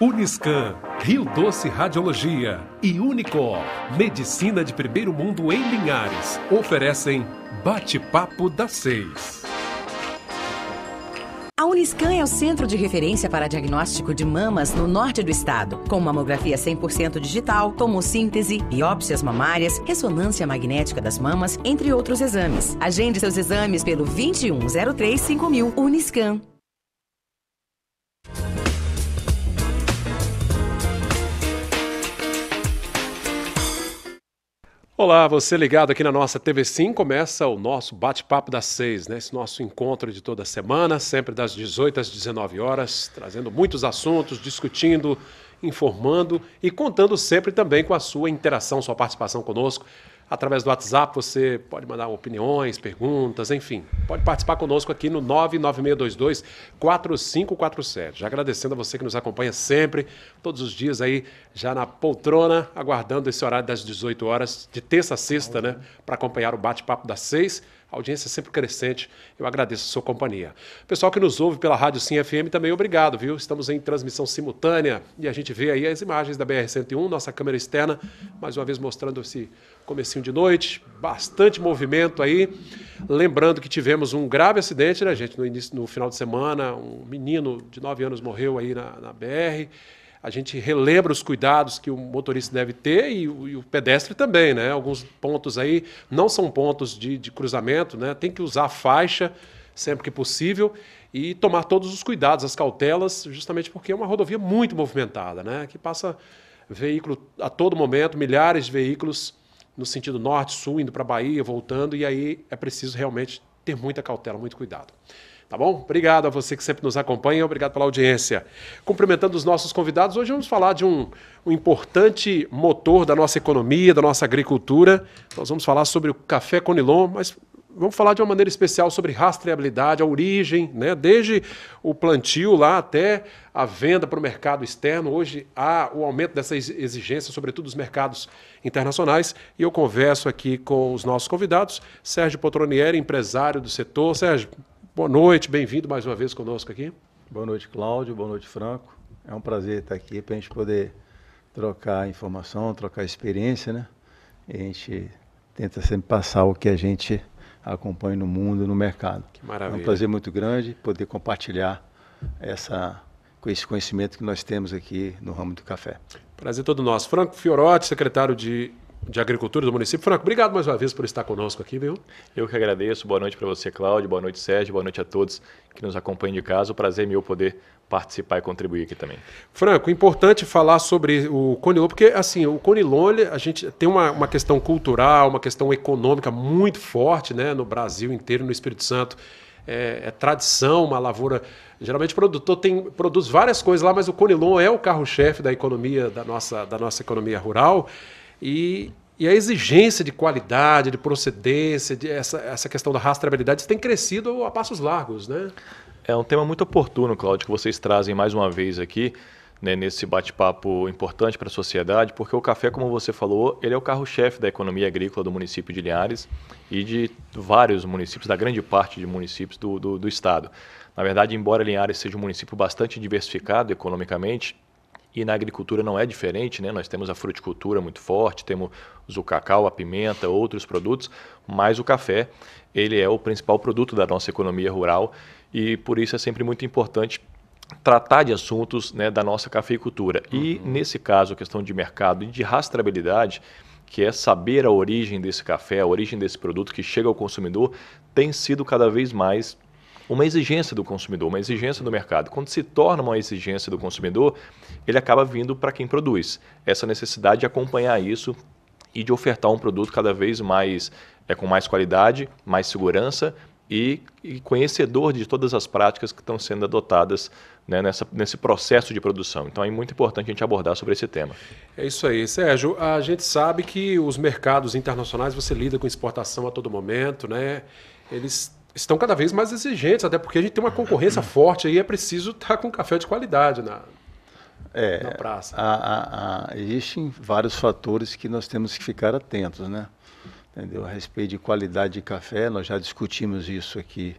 Uniscan, Rio Doce Radiologia e Unicor, Medicina de Primeiro Mundo em Linhares, oferecem Bate-Papo das Seis. A Uniscan é o centro de referência para diagnóstico de mamas no norte do estado, com mamografia 100% digital, tomossíntese, biópsias mamárias, ressonância magnética das mamas, entre outros exames. Agende seus exames pelo 2103 5000 Uniscan. Olá, você ligado aqui na nossa TV Sim, começa o nosso bate-papo das seis, né? Esse nosso encontro de toda semana, sempre das 18 às 19 horas, trazendo muitos assuntos, discutindo, informando e contando sempre também com a sua interação, sua participação conosco Através do WhatsApp você pode mandar opiniões, perguntas, enfim. Pode participar conosco aqui no 99622 4547. Já agradecendo a você que nos acompanha sempre, todos os dias aí, já na poltrona, aguardando esse horário das 18 horas, de terça a sexta, né? Para acompanhar o bate-papo das seis audiência sempre crescente. Eu agradeço a sua companhia. Pessoal que nos ouve pela Rádio Sim FM também, obrigado, viu? Estamos em transmissão simultânea e a gente vê aí as imagens da BR-101, nossa câmera externa, mais uma vez mostrando esse comecinho de noite, bastante movimento aí. Lembrando que tivemos um grave acidente, né, gente? No, início, no final de semana, um menino de 9 anos morreu aí na, na BR a gente relembra os cuidados que o motorista deve ter e o, e o pedestre também, né? Alguns pontos aí não são pontos de, de cruzamento, né? Tem que usar a faixa sempre que possível e tomar todos os cuidados, as cautelas, justamente porque é uma rodovia muito movimentada, né? Que passa veículo a todo momento, milhares de veículos no sentido norte, sul, indo para a Bahia, voltando, e aí é preciso realmente ter muita cautela, muito cuidado. Tá bom? Obrigado a você que sempre nos acompanha, obrigado pela audiência. Cumprimentando os nossos convidados, hoje vamos falar de um, um importante motor da nossa economia, da nossa agricultura. Nós vamos falar sobre o café Conilon, mas vamos falar de uma maneira especial sobre rastreabilidade, a origem, né? desde o plantio lá até a venda para o mercado externo. Hoje há o aumento dessa exigência, sobretudo dos mercados internacionais. E eu converso aqui com os nossos convidados, Sérgio Potronieri, empresário do setor. Sérgio, Boa noite, bem-vindo mais uma vez conosco aqui. Boa noite, Cláudio. Boa noite, Franco. É um prazer estar aqui para a gente poder trocar informação, trocar experiência, né? E a gente tenta sempre passar o que a gente acompanha no mundo, no mercado. Que maravilha. É um prazer muito grande poder compartilhar essa, com esse conhecimento que nós temos aqui no ramo do café. Prazer todo nosso. Franco Fiorotti, secretário de de Agricultura do município. Franco, obrigado mais uma vez por estar conosco aqui, viu? Eu que agradeço. Boa noite para você, Cláudio. Boa noite, Sérgio. Boa noite a todos que nos acompanham de casa. O prazer é meu poder participar e contribuir aqui também. Franco, importante falar sobre o Conilon, porque assim, o Conilon, a gente tem uma, uma questão cultural, uma questão econômica muito forte né, no Brasil inteiro, no Espírito Santo. É, é, tradição, uma lavoura. Geralmente o produtor tem, produz várias coisas lá, mas o Conilon é o carro-chefe da economia, da nossa, da nossa economia rural. E, e a exigência de qualidade, de procedência, de essa, essa questão da rastreabilidade tem crescido a passos largos, né? É um tema muito oportuno, Claudio, que vocês trazem mais uma vez aqui né, nesse bate-papo importante para a sociedade, porque o café, como você falou, ele é o carro-chefe da economia agrícola do município de Linhares e de vários municípios, da grande parte de municípios do, do, do estado. Na verdade, embora Linhares seja um município bastante diversificado economicamente, e na agricultura não é diferente, né? Nós temos a fruticultura muito forte, temos o cacau, a pimenta, outros produtos, mas o café, ele é o principal produto da nossa economia rural e por isso é sempre muito importante tratar de assuntos né, da nossa cafeicultura. Uhum. E nesse caso, a questão de mercado e de rastreabilidade, que é saber a origem desse café, a origem desse produto que chega ao consumidor, tem sido cada vez mais uma exigência do consumidor, uma exigência do mercado. Quando se torna uma exigência do consumidor, ele acaba vindo para quem produz. Essa necessidade de acompanhar isso e de ofertar um produto cada vez mais é, com mais qualidade, mais segurança e, e, conhecedor de todas as práticas que estão sendo adotadas né, nessa, nesse processo de produção. Então é muito importante a gente abordar sobre esse tema. É isso aí, Sérgio. A gente sabe que os mercados internacionais, você lida com exportação a todo momento, né? Eles estão cada vez mais exigentes, até porque a gente tem uma concorrência forte aí, é preciso estar tá com café de qualidade na, é, na praça. A, a, a, existem vários fatores que nós temos que ficar atentos, né? Entendeu? A respeito de qualidade de café, nós já discutimos isso aqui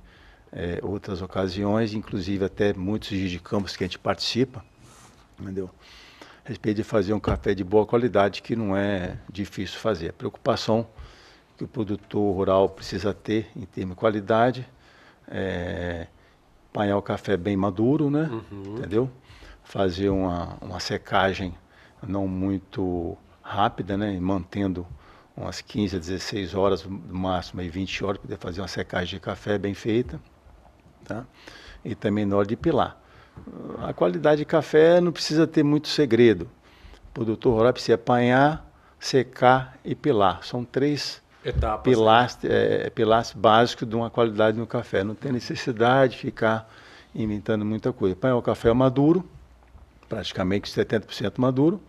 é, outras ocasiões, inclusive até muitos dias de campos que a gente participa, entendeu? A respeito de fazer um café de boa qualidade, que não é difícil fazer. A preocupação que o produtor rural precisa ter em termos de qualidade, é, apanhar o café bem maduro, né? Uhum. Entendeu? Fazer uma, uma secagem não muito rápida, né? mantendo umas 15 a 16 horas no máximo, aí 20 horas, poder fazer uma secagem de café bem feita, tá? E também na hora de pilar. A qualidade de café não precisa ter muito segredo. O produtor rural precisa apanhar, secar e pilar. São três Etapas, pilastre, é, pilastre básico de uma qualidade no café. Não tem necessidade de ficar inventando muita coisa. Para é o café maduro, praticamente 70% maduro,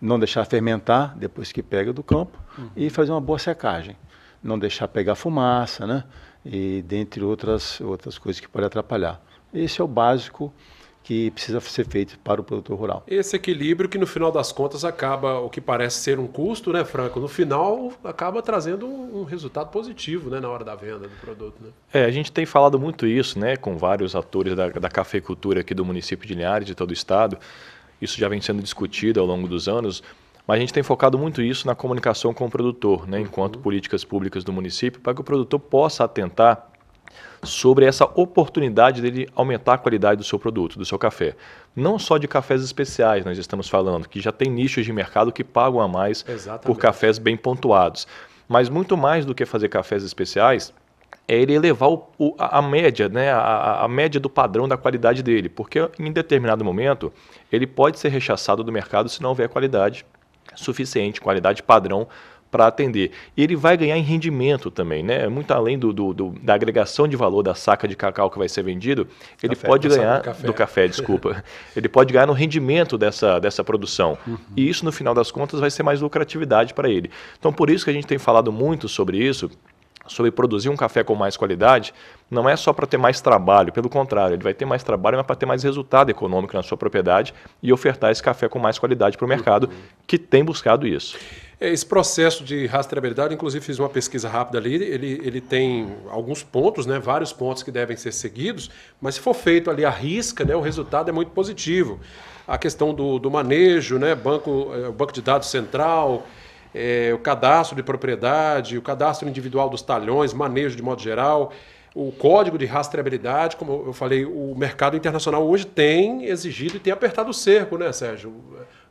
não deixar fermentar depois que pega do campo uhum. e fazer uma boa secagem. Não deixar pegar fumaça, né? E dentre outras, outras coisas que pode atrapalhar. Esse é o básico que precisa ser feito para o produtor rural. Esse equilíbrio que no final das contas acaba o que parece ser um custo, né, Franco? No final acaba trazendo um, resultado positivo, né, na hora da venda do produto. Né? É, a gente tem falado muito isso, né, com vários atores da, da cafeicultura aqui do município de Linhares, e todo o estado. Isso já vem sendo discutido ao longo dos anos. Mas a gente tem focado muito isso na comunicação com o produtor, né, enquanto uhum. políticas públicas do município, para que o produtor possa atentar sobre essa oportunidade dele aumentar a qualidade do seu produto, do seu café. Não só de cafés especiais, nós estamos falando, que já tem nichos de mercado que pagam a mais Exatamente. por cafés bem pontuados. Mas muito mais do que fazer cafés especiais, é ele elevar o, o, a média, né? A, a, média do padrão da qualidade dele, porque em determinado momento ele pode ser rechaçado do mercado se não houver qualidade suficiente, qualidade padrão para atender. E ele vai ganhar em rendimento também, né? É muito além do, do, do, da agregação de valor da saca de cacau que vai ser vendido, ele café, pode ganhar do café. do café, desculpa. ele pode ganhar no rendimento dessa, dessa produção. Uhum. E isso, no final das contas, vai ser mais lucratividade para ele. Então, por isso que a gente tem falado muito sobre isso sobre produzir um café com mais qualidade, não é só para ter mais trabalho, pelo contrário, ele vai ter mais trabalho, mas para ter mais resultado econômico na sua propriedade e ofertar esse café com mais qualidade para o mercado, uhum. que tem buscado isso. É, esse processo de rastreabilidade, inclusive fiz uma pesquisa rápida ali, ele, ele tem alguns pontos, né, vários pontos que devem ser seguidos, mas se for feito ali a risca, né, o resultado é muito positivo. A questão do, do manejo, né, banco, é, banco de dados central, é, o cadastro de propriedade, o cadastro individual dos talhões, manejo de modo geral, o código de rastreabilidade, como eu falei, o mercado internacional hoje tem exigido e tem apertado o cerco, né, Sérgio?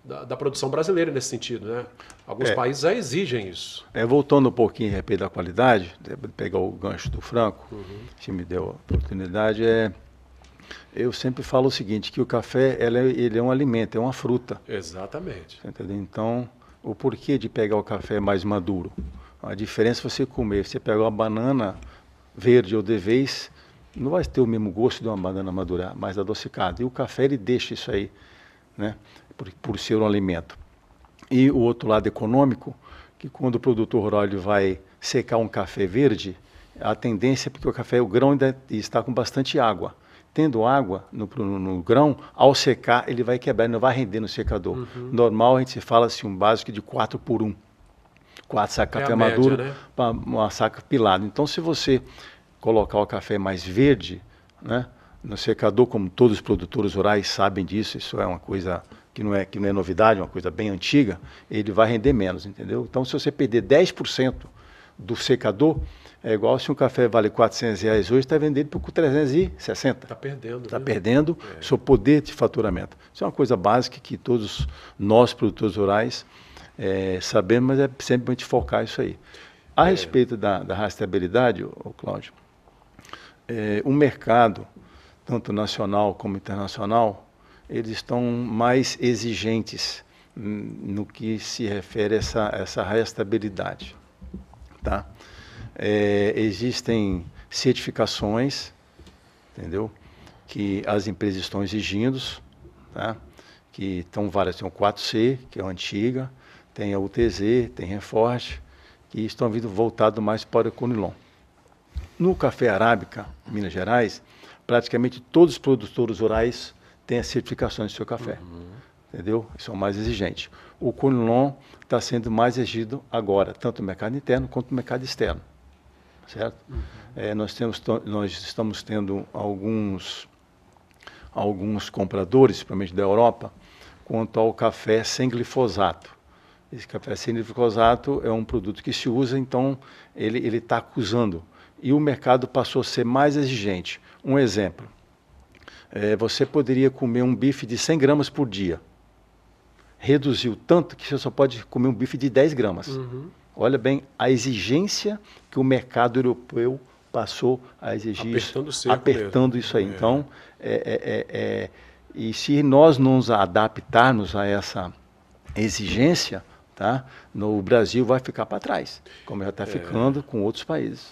da, da, produção brasileira nesse sentido. Né? Alguns é, países já exigem isso. É, voltando um pouquinho a respeito da qualidade, pegar o gancho do Franco, uhum. que me deu a oportunidade, é, eu sempre falo o seguinte, que o café é, ele é um alimento, é uma fruta. Exatamente. Entendeu? Então, o porquê de pegar o café mais maduro? A diferença é você comer, você pegar uma banana verde ou de vez, não vai ter o mesmo gosto de uma banana madura, mais adocicada. E o café ele deixa isso aí, né? por, por ser um alimento. E o outro lado econômico, que quando o produtor rural ele vai secar um café verde, a tendência é porque o café, o grão ainda está com bastante água. Tendo água no, no, no grão, ao secar ele vai quebrar, ele não vai render no secador. Uhum. Normal a gente fala assim, um básico de 4 por 1. 4 sacos de é café maduro né? para uma saca pilada. Então se você colocar o café mais verde, né, no secador, como todos os produtores rurais sabem disso, isso é uma coisa que não, é, que não é novidade, é uma coisa bem antiga, ele vai render menos, entendeu? Então, se você perder 10% do secador, é igual se um café vale 400 reais hoje, está vendendo por 360. Está perdendo. Está perdendo é. seu poder de faturamento. Isso é uma coisa básica que todos nós, produtores rurais, é, sabemos, mas é sempre muito focar isso aí. A é. respeito da, da rastreabilidade, o Cláudio, o é, mercado, tanto nacional como internacional, eles estão mais exigentes hum, no que se refere a essa, essa restabilidade, Tá? É, existem certificações, entendeu? Que as empresas estão exigindo, tá? que estão várias, tem o 4C, que é a antiga, tem a UTZ, tem Reforte, que estão vindo voltado mais para o Conilon. No café arábica, Minas Gerais, praticamente todos os produtores rurais tem as certificações do seu café. Uhum. Entendeu? São mais exigentes. O Conilon está sendo mais exigido agora, tanto no mercado interno quanto no mercado externo. Certo? Uhum. É, nós, temos, nós estamos tendo alguns, alguns compradores, principalmente da Europa, quanto ao café sem glifosato. Esse café sem glifosato é um produto que se usa, então ele está acusando. E o mercado passou a ser mais exigente. Um exemplo, é, você poderia comer um bife de 100 gramas por dia. Reduziu tanto que você só pode comer um bife de 10 gramas. Uhum. Olha bem a exigência que o mercado europeu passou a exigir apertando, isso, apertando isso aí. É. Então, é é, é, é, e se nós não nos adaptarmos a essa exigência, tá? No Brasil vai ficar para trás, como já está é. ficando com outros países.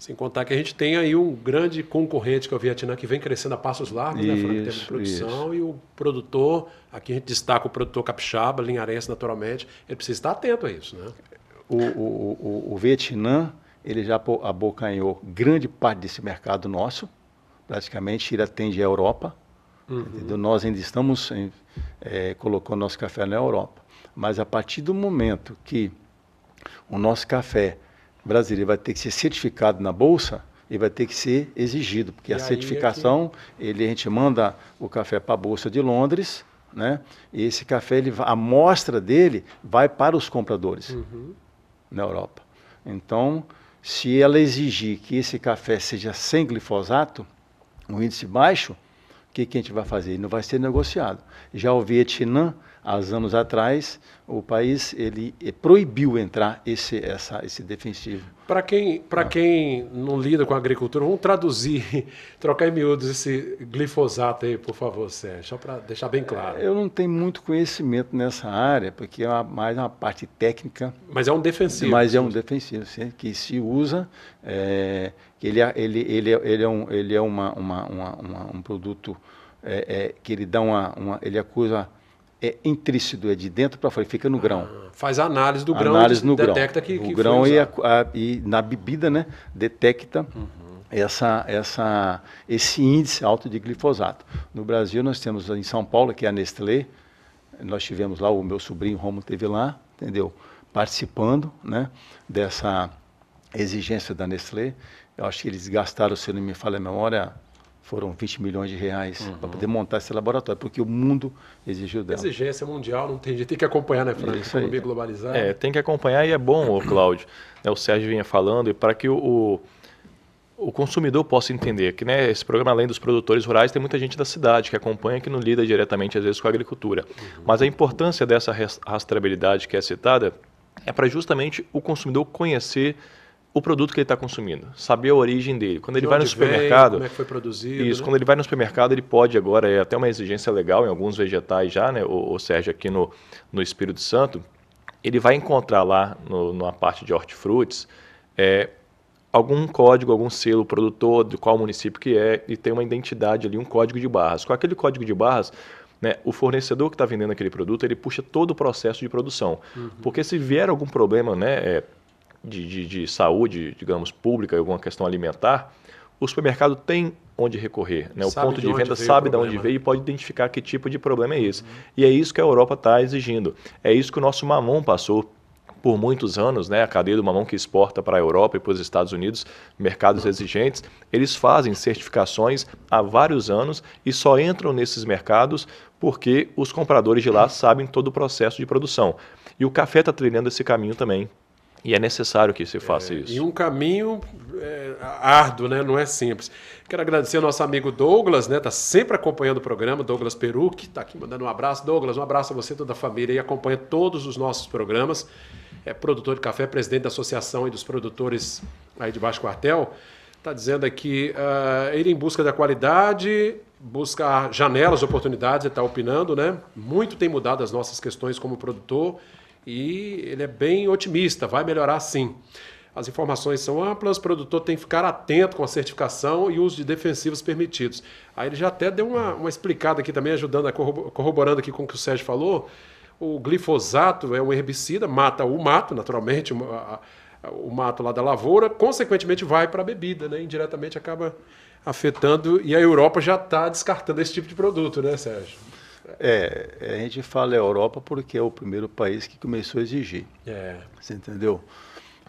Sem contar que a gente tem aí um grande concorrente que é o Vietnã, que vem crescendo a passos largos, isso, né, Fran, em termos de produção, isso. e o produtor, aqui a gente destaca o produtor capixaba, linharense naturalmente, ele precisa estar atento a isso. Né? O, o, o, o Vietnã ele já abocanhou grande parte desse mercado nosso, praticamente ele atende a Europa. Uhum. Nós ainda estamos em, é, colocando nosso café na Europa. Mas a partir do momento que o nosso café brasileiro vai ter que ser certificado na bolsa, e vai ter que ser exigido, porque e a certificação, é que... ele, a gente manda o café para a Bolsa de Londres, né? E esse café, ele, a amostra dele vai para os compradores uhum. na Europa. Então, se ela exigir que esse café seja sem glifosato, um índice baixo, o que, que a gente vai fazer? Ele não vai ser negociado. Já o Vietnã, há anos atrás, o país ele eh, proibiu entrar esse, essa, esse defensivo. Para quem, ah. quem não lida com a agricultura, vamos traduzir, trocar em miúdos esse glifosato aí, por favor, Sérgio, só para deixar bem claro. É, eu não tenho muito conhecimento nessa área, porque é uma, mais uma parte técnica. Mas é um defensivo. Mas é um defensivo, sim, que se usa, é, ele, ele, ele, ele é, um, ele é uma, uma, uma, uma um produto é, é, que ele dá uma, uma ele acusa é intrícido, é de dentro para fora, fica no ah, grão. Ah, faz a análise do grão análise no detecta grão. que, que o grão e, a, a, e, na bebida, né, detecta uhum. essa, essa, esse índice alto de glifosato. No Brasil nós temos em São Paulo, que é a Nestlé, nós tivemos lá o meu sobrinho Romo teve lá, entendeu? Participando, né, dessa exigência da Nestlé. Eu acho que eles gastaram, se não me falha a memória, foram 20 milhões de reais uhum. para poder montar esse laboratório, porque o mundo exigiu dela. Exigência mundial, não tem jeito, tem que acompanhar, né, Fran? Economia globalizada. É, tem que acompanhar e é bom, o Cláudio, né, o Sérgio vinha falando, e para que o, o consumidor possa entender que né, esse programa, além dos produtores rurais, tem muita gente da cidade que acompanha, que não lida diretamente, às vezes, com a agricultura. Uhum. Mas a importância dessa rastreabilidade que é citada é para justamente o consumidor conhecer o produto que ele está consumindo, saber a origem dele. Quando de ele vai no supermercado, vem, como é que foi produzido, isso. Né? Quando ele vai no supermercado, ele pode agora é até uma exigência legal em alguns vegetais já, né? O, o Sérgio aqui no, no Espírito Santo, ele vai encontrar lá no, parte de hortifrutis é, algum código, algum selo produtor de qual município que é e tem uma identidade ali, um código de barras. Com aquele código de barras né, o fornecedor que está vendendo aquele produto, ele puxa todo o processo de produção. Uhum. Porque se vier algum problema, né, é, de, de, de saúde, digamos, pública, alguma questão alimentar, o supermercado tem onde recorrer. Né? O ponto de, de venda sabe de onde né? veio e pode identificar que tipo de problema é esse. Uhum. E é isso que a Europa está exigindo. É isso que o nosso mamão passou por muitos anos, né, a cadeia do mamão que exporta para a Europa e para os Estados Unidos, mercados uhum. exigentes, eles fazem certificações há vários anos e só entram nesses mercados porque os compradores de lá sabem todo o processo de produção. E o café está trilhando esse caminho também. E é necessário que se faça é, isso. E um caminho é, árduo, né? não é simples. Quero agradecer ao nosso amigo Douglas, né? Está sempre acompanhando o programa, Douglas Peru, que está aqui mandando um abraço. Douglas, um abraço a você, toda a família, e acompanha todos os nossos programas. É produtor de café, presidente da associação e dos produtores aí de Baixo Quartel. Está dizendo aqui, uh, ah, ir em busca da qualidade, buscar janelas, oportunidades, ele está opinando, né? Muito tem mudado as nossas questões como produtor e ele é bem otimista, vai melhorar sim. As informações são amplas, o produtor tem que ficar atento com a certificação e uso de defensivos permitidos. Aí ele já até deu uma, uma explicada aqui também, ajudando, corroborando aqui com o que o Sérgio falou. O glifosato é um herbicida, mata o mato, naturalmente, o mato lá da lavoura, consequentemente vai para a bebida, né? indiretamente acaba afetando, e a Europa já está descartando esse tipo de produto, né, Sérgio? É, a gente fala Europa porque é o primeiro país que começou a exigir. É. Você entendeu?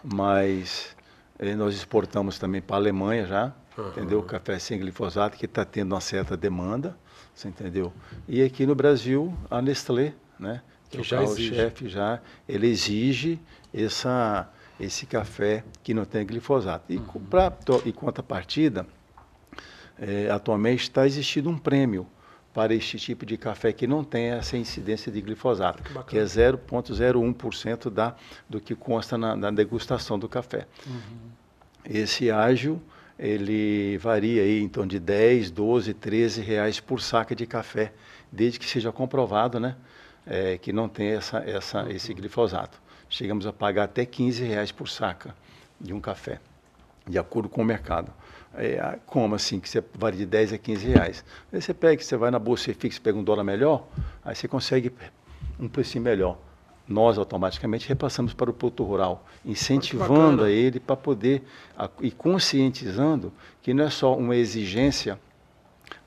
Mas eh, nós exportamos também para a Alemanha já, uhum. entendeu? Café sem glifosato, que está tendo uma certa demanda, você entendeu? E aqui no Brasil, a Nestlé, né? Que, já é o chefe já, ele exige essa, esse café que não tem glifosato. E, uhum. pra, e contrapartida, é, eh, atualmente está existindo um prêmio para este tipo de café que não tem essa incidência de glifosato, que, que é 0,01% da, do que consta na, na degustação do café. Uhum. Esse ágil, ele varia aí então de 10, 12, 13 reais por saca de café, desde que seja comprovado né, é, que não tem essa, essa, uhum. esse glifosato. Chegamos a pagar até 15 reais por saca de um café, de acordo com o mercado. É, ah, como assim? Que você varia de 10 a 15 reais. Aí você pega, você vai na Bolsa fixa, pega um dólar melhor, aí você consegue um preço melhor. Nós automaticamente repassamos para o produto rural, incentivando a ele para poder a, e conscientizando que não é só uma exigência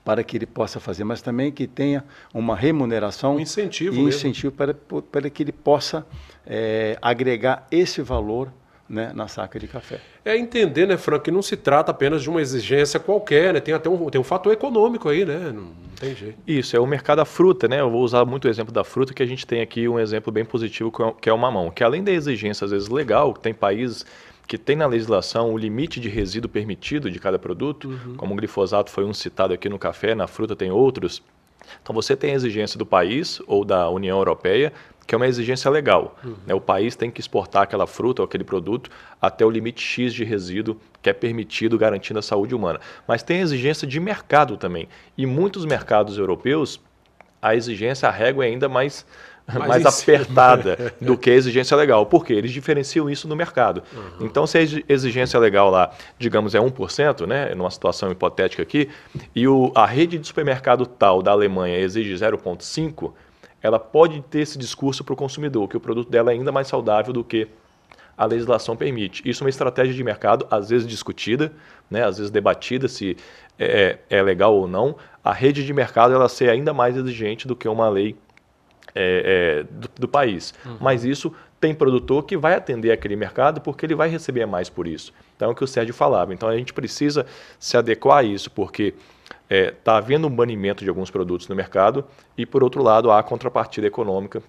para que ele possa fazer, mas também que tenha uma remuneração um incentivo e mesmo. incentivo para, para que ele possa é, agregar esse valor né, na saca de café. É entender, né, Frank, que não se trata apenas de uma exigência qualquer, né? Tem até um, tem um fator econômico aí, né? Não, não tem jeito. Isso, é o mercado da fruta, né? Eu vou usar muito o exemplo da fruta, que a gente tem aqui um exemplo bem positivo, que é o é mamão. Que além da exigência, às vezes, legal, tem países que tem na legislação o limite de resíduo permitido de cada produto, uhum. como o glifosato foi um citado aqui no café, na fruta tem outros. Então você tem a exigência do país ou da União Europeia que é uma exigência legal. Uhum. Né? O país tem que exportar aquela fruta ou aquele produto até o limite X de resíduo que é permitido garantindo a saúde humana. Mas tem a exigência de mercado também. E muitos mercados europeus, a exigência, a régua é ainda mais, mais, mais apertada do que a exigência legal. Por quê? Eles diferenciam isso no mercado. Uhum. Então, se a exigência legal lá, digamos, é 1%, né, numa situação hipotética aqui, e o, a rede de supermercado tal da Alemanha exige 0,5%, ela pode ter esse discurso para o consumidor, que o produto dela é ainda mais saudável do que a legislação permite. Isso é uma estratégia de mercado, às vezes discutida, né, às vezes debatida se é, é, é legal ou não. A rede de mercado ela ser ainda mais exigente do que uma lei é, é, do, do, país. Uhum. Mas isso tem produtor que vai atender aquele mercado porque ele vai receber mais por isso. Então é o que o Sérgio falava. Então a gente precisa se adequar a isso, porque está é, tá havendo um banimento de alguns produtos no mercado e, por outro lado, há a contrapartida econômica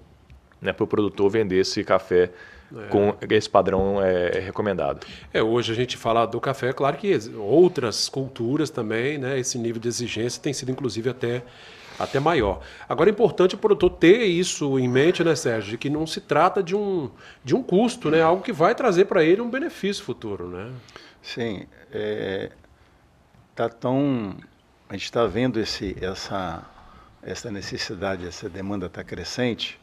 né, para o produtor vender esse café é. com esse padrão é, recomendado. É, hoje a gente fala do café, claro que outras culturas também, né, esse nível de exigência tem sido inclusive até até maior. Agora é importante o produtor ter isso em mente, né, Sérgio, de que não se trata de um, de um custo, né, algo que vai trazer para ele um benefício futuro, né? Sim, é, tá tão a gente está vendo esse, essa, essa necessidade, essa demanda está crescente.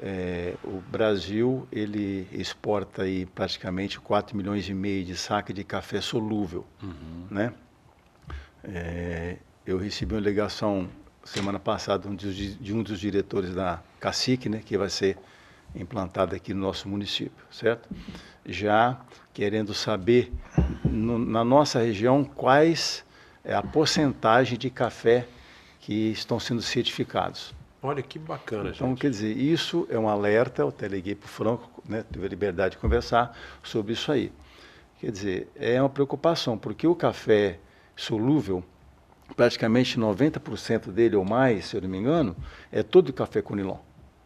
É, o Brasil ele exporta aí praticamente 4 milhões e meio de sacos de café solúvel, uhum. né? É, eu recebi uma ligação semana passada de um dos diretores da Cacique, né, que vai ser implantada aqui no nosso município, certo? Já querendo saber no, na nossa região quais é a porcentagem de café que estão sendo certificados. Olha que bacana, então, gente. quer dizer, isso é um alerta, eu até liguei para o Franco, né, teve a liberdade de conversar sobre isso aí. Quer dizer, é uma preocupação, porque o café solúvel, praticamente 90% dele ou mais, se eu não me engano, é todo café conilon.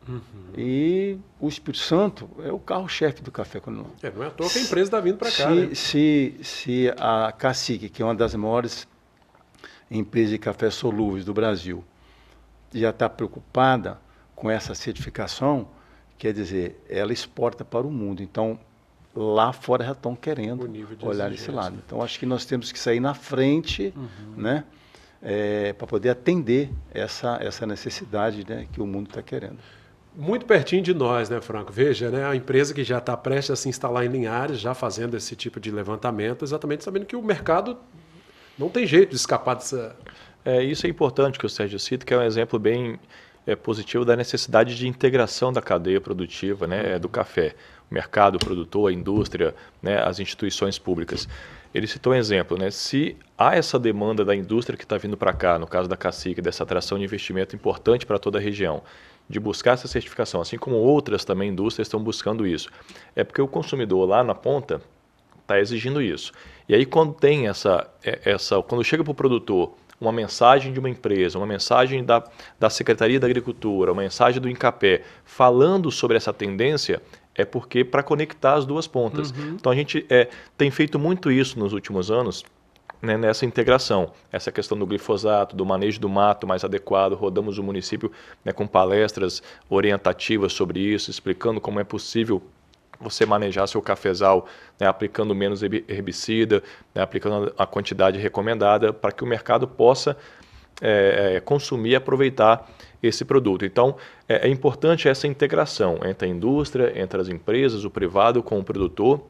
Uhum. E o Espírito Santo é o carro-chefe do café conilon. É, não é à toa que a empresa está vindo para cá. Se, né? se, se a Cacique, que é uma das maiores empresa de café solúveis do Brasil já está preocupada com essa certificação, quer dizer, ela exporta para o mundo. Então, lá fora já estão querendo olhar esse lado. Então, acho que nós temos que sair na frente, uhum. né? É, eh, para poder atender essa, essa necessidade né, que o mundo está querendo. Muito pertinho de nós, né, Franco? Veja, né, a empresa que já está prestes a se instalar em Linhares, já fazendo esse tipo de levantamento, exatamente sabendo que o mercado não tem jeito de escapar dessa. É, isso é importante que o Sérgio cita, que é um exemplo bem é, positivo da necessidade de integração da cadeia produtiva né, é, do uhum. café. O mercado, o produtor, a indústria, né, as instituições públicas. Ele citou um exemplo, né? Se há essa demanda da indústria que está vindo para cá, no caso da Cacique, dessa atração de investimento importante para toda a região, de buscar essa certificação, assim como outras também indústrias estão buscando isso, é porque o consumidor lá na ponta está exigindo isso. E aí quando tem essa, é, essa quando chega para o produtor uma mensagem de uma empresa, uma mensagem da, da Secretaria da Agricultura, uma mensagem do Incapé falando sobre essa tendência, é porque para conectar as duas pontas. Uhum. Então a gente é, tem feito muito isso nos últimos anos né, nessa integração. Essa questão do glifosato, do manejo do mato mais adequado, rodamos o município né, com palestras orientativas sobre isso, explicando como é possível você manejar seu cafezal, né, aplicando menos herbicida, né, aplicando a quantidade recomendada, para que o mercado possa é, é, consumir e aproveitar esse produto. Então, é, é importante essa integração entre a indústria, entre as empresas, o privado com o produtor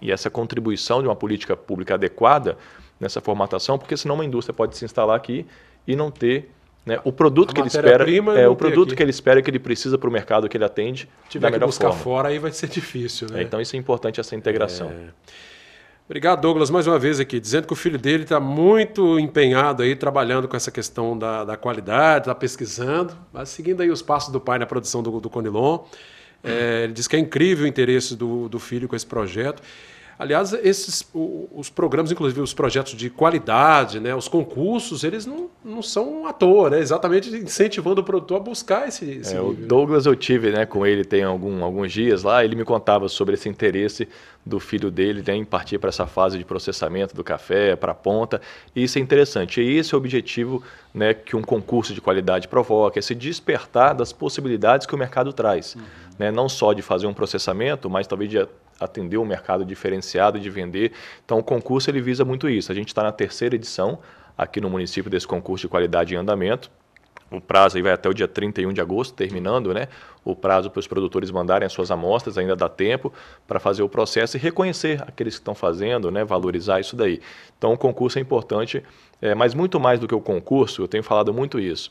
e essa contribuição de uma política pública adequada nessa formatação, porque senão uma indústria pode se instalar aqui e não ter né? O produto a que ele espera é o produto aqui. que ele espera que ele precisa para o mercado que ele atende. Se tiver que buscar forma. fora aí vai ser difícil, né? é, então isso é importante essa integração. É. Obrigado, Douglas, mais uma vez aqui, dizendo que o filho dele está muito empenhado aí, trabalhando com essa questão da, da qualidade, está pesquisando, mas tá seguindo aí os passos do pai na produção do, do Conilon. É, ele diz que é incrível o interesse do, do filho com esse projeto. Aliás, esses, os programas, inclusive os projetos de qualidade, né, os concursos, eles não, não são à toa, né? Exatamente incentivando o produtor a buscar esse. esse é, o Douglas eu tive, né, com ele tem algum, alguns dias lá. Ele me contava sobre esse interesse do filho dele né, em partir para essa fase de processamento do café para a ponta. E isso é interessante. E esse é o objetivo, né, que um concurso de qualidade provoca, é se despertar das possibilidades que o mercado traz, uhum. né? Não só de fazer um processamento, mas talvez de atender um mercado diferenciado de vender. Então o concurso ele visa muito isso. A gente está na terceira edição aqui no município desse concurso de qualidade em andamento. O prazo aí vai até o dia 31 de agosto, terminando, né? O prazo para os produtores mandarem as suas amostras, ainda dá tempo para fazer o processo e reconhecer aqueles que estão fazendo, né? Valorizar isso daí. Então, o concurso é importante, é, mas muito mais do que o concurso, eu tenho falado muito isso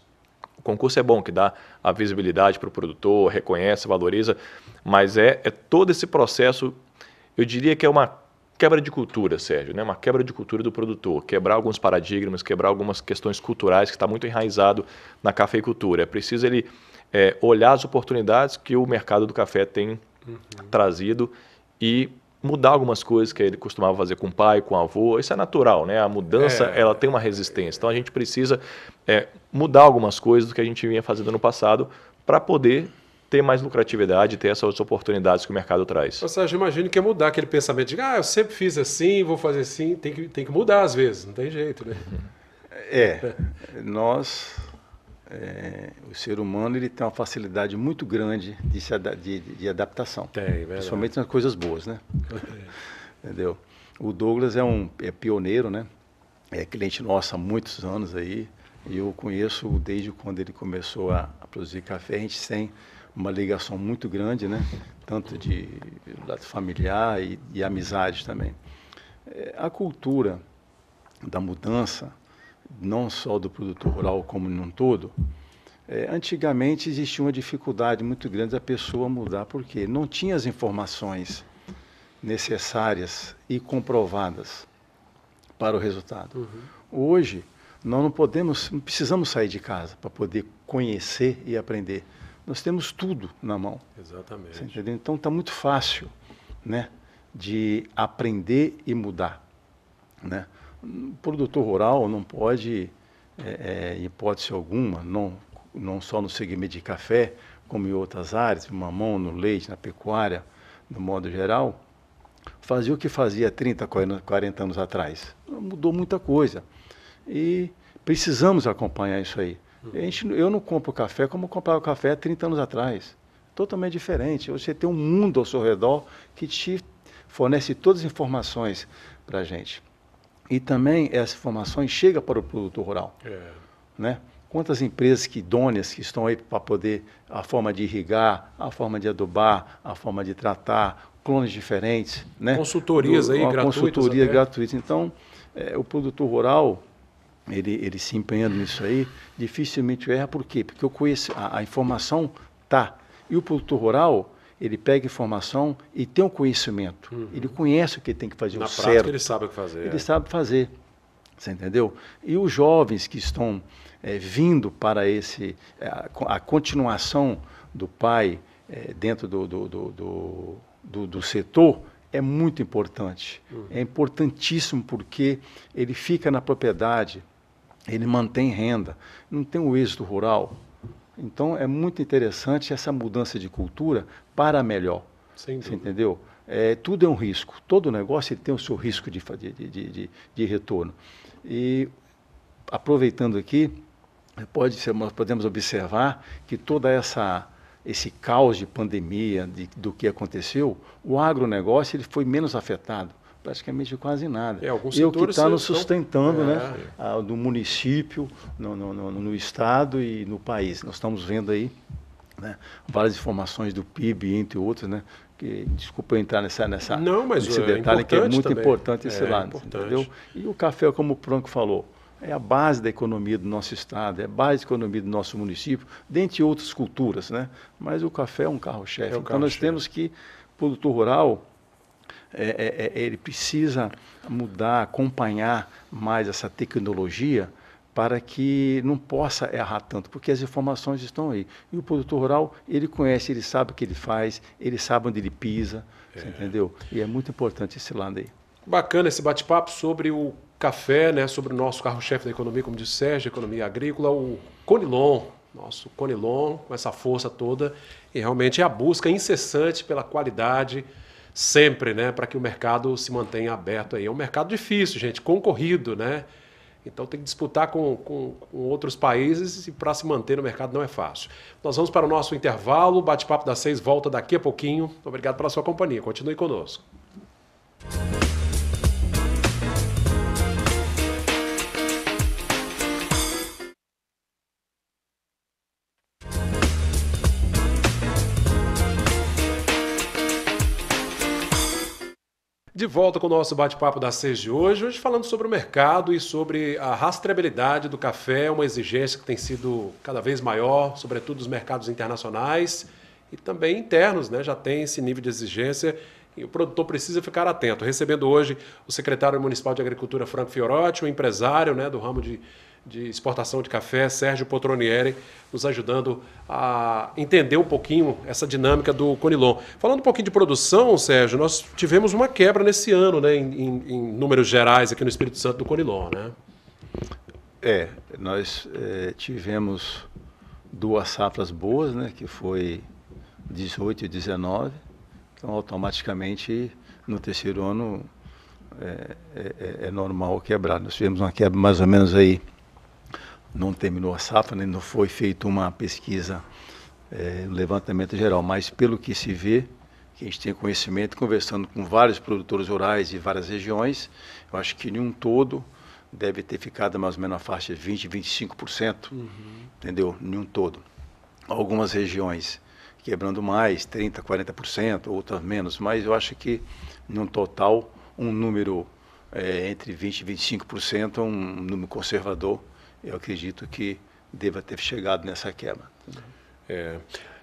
o concurso é bom, que dá a visibilidade para o produtor, reconhece, valoriza, mas é, é todo esse processo, eu diria que é uma quebra de cultura, Sérgio, né? uma quebra de cultura do produtor, quebrar alguns paradigmas, quebrar algumas questões culturais que está muito enraizado na cafeicultura. É preciso ele é, olhar as oportunidades que o mercado do café tem uhum. trazido e mudar algumas coisas que ele costumava fazer com o pai, com o avô. Isso é natural, né? A mudança, é. ela tem uma resistência. Então a gente precisa é, mudar algumas coisas do que a gente vinha fazendo no passado para poder ter mais lucratividade, ter essas oportunidades que o mercado traz. Ou seja, imagino que é mudar aquele pensamento de, ah, eu sempre fiz assim, vou fazer assim. Tem que, tem que mudar às vezes, não tem jeito, né? É. Nós é, o ser humano ele tem uma facilidade muito grande de, se ad, de, de adaptação. Tem, é verdade. Principalmente nas coisas boas, né? Entendeu? O Douglas é um é pioneiro, né? É cliente nosso há muitos anos aí. E eu conheço desde quando ele começou a, a produzir café. A gente tem uma ligação muito grande, né? Tanto de lado familiar e, e amizade também. É, a cultura da mudança não só do produtor rural como num todo, é, antigamente existia uma dificuldade muito grande da pessoa mudar, porque não tinha as informações necessárias e comprovadas para o resultado. Uhum. Hoje, nós não podemos, não precisamos sair de casa para poder conhecer e aprender. Nós temos tudo na mão. Exatamente. entendeu? Então está muito fácil, né, de aprender e mudar, né? O produtor rural não pode, é, é, hipótese alguma, não, não só no segmento de café, como em outras áreas, no mamão, no leite, na pecuária, no modo geral, fazer o que fazia 30, 40 anos atrás. Mudou muita coisa. E precisamos acompanhar isso aí. A gente, eu não compro café como comprava café 30 anos atrás. Totalmente diferente. Você tem um mundo ao seu redor que te fornece todas as informações para a gente e também essa informação chega para o produtor rural. É. Né? Quantas empresas que idôneas que estão aí para poder a forma de irrigar, a forma de adubar, a forma de tratar, clones diferentes, né? Consultorias Do, aí gratuitas. Consultoria até. gratuita. Então, é, o produtor rural ele, ele se empenhando nisso aí, dificilmente erra, por quê? Porque eu conheço, a, a informação tá. E o produtor rural, ele pega informação e tem um conhecimento. Uhum. Ele conhece o que tem que fazer. Na prática, certo. ele sabe o que fazer. Ele é. sabe fazer. Você entendeu? E os jovens que estão é, vindo para esse é, a, a, continuação do pai é, dentro do do, do, do, do, setor é muito importante. Uhum. É importantíssimo porque ele fica na propriedade, ele mantém renda. Não tem o êxito rural, então é muito interessante essa mudança de cultura para melhor. Sem Você entendeu? É, tudo é um risco. Todo negócio tem o seu risco de, de, de, de retorno. E aproveitando aqui, pode ser, nós podemos observar que toda essa esse caos de pandemia de, do que aconteceu, o agronegócio ele foi menos afetado praticamente quase nada. É, alguns e o que está nos sustentando, estão... É. né? É. no município, no, no, no, no estado e no país. Nós estamos vendo aí né? várias informações do PIB, entre outros, né? Que, desculpa eu entrar nessa, nessa, Não, mas nesse é, é detalhe é que é muito também. importante esse é, lado. Importante. Entendeu? E o café, como o Franco falou, é a base da economia do nosso estado, é a base da economia do nosso município, dentre outras culturas, né? Mas o café é um carro-chefe. É um então carro nós temos que, produtor rural, é, é, é, ele precisa mudar, acompanhar mais essa tecnologia para que não possa errar tanto, porque as informações estão aí. E o produtor rural, ele conhece, ele sabe o que ele faz, ele sabe onde ele pisa, é. entendeu? E é muito importante esse lado aí. Bacana esse bate-papo sobre o café, né, sobre o nosso carro-chefe da economia, como disse o Sérgio, economia agrícola, o Conilon, nosso Conilon, com essa força toda, e realmente é a busca incessante pela qualidade, sempre, né, para que o mercado se mantenha aberto aí. É um mercado difícil, gente, concorrido, né? Então tem que disputar com, com, com outros países e para se manter no mercado não é fácil. Nós vamos para o nosso intervalo, bate-papo das seis volta daqui a pouquinho. Obrigado pela sua companhia. Continue conosco. De volta com o nosso bate-papo da CES de hoje, hoje falando sobre o mercado e sobre a rastreabilidade do café, uma exigência que tem sido cada vez maior, sobretudo nos mercados internacionais e também internos, né? Já tem esse nível de exigência e o produtor precisa ficar atento. Recebendo hoje o secretário municipal de Agricultura, Franco Fiorotti, o um empresário né, do ramo de de exportação de café, Sérgio Potronieri, nos ajudando a entender um pouquinho essa dinâmica do Conilon. Falando um pouquinho de produção, Sérgio, nós tivemos uma quebra nesse ano, né, em, em números gerais aqui no Espírito Santo do Conilon, né? É, nós é, tivemos duas safras boas, né, que foi 18 e 19, então automaticamente no terceiro ano é, é, é, é normal quebrar. Nós tivemos uma quebra mais ou menos aí não terminou a safra, né? não foi feita uma pesquisa, é, levantamento geral, mas pelo que se vê, que a gente tem conhecimento, conversando com vários produtores rurais de várias regiões, eu acho que nenhum todo deve ter ficado mais ou menos na faixa de 20%, 25%, uhum. entendeu? Nenhum todo. Algumas regiões quebrando mais, 30%, 40%, outras menos, mas eu acho que num total, um número é, entre 20% e 25% é um número conservador eu acredito que deva ter chegado nessa queda. É.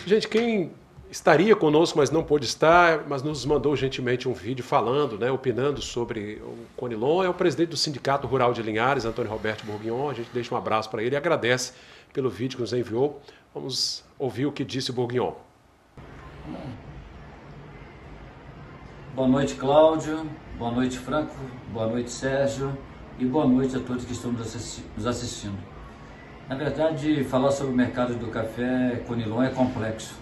Gente, quem estaria conosco, mas não pôde estar, mas nos mandou gentilmente um vídeo falando, né, opinando sobre o Conilon, é o presidente do Sindicato Rural de Linhares, Antônio Roberto Bourguignon. A gente deixa um abraço para ele e agradece pelo vídeo que nos enviou. Vamos ouvir o que disse o Bourguignon. Boa noite, Cláudio. Boa noite, Franco. Boa noite, Sérgio e boa noite a todos que estão nos assistindo. Na verdade, falar sobre o mercado do café Conilon é complexo,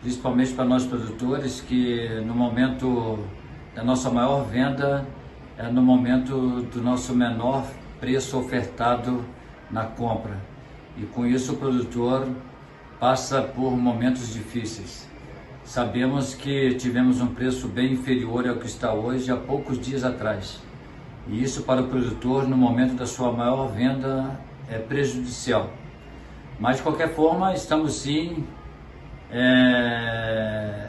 principalmente para nós produtores que no momento da nossa maior venda é no momento do nosso menor preço ofertado na compra. E com isso o produtor passa por momentos difíceis. Sabemos que tivemos um preço bem inferior ao que está hoje há poucos dias atrás. E isso para o produtor no momento da sua maior venda é prejudicial. Mas de qualquer forma, estamos sim é,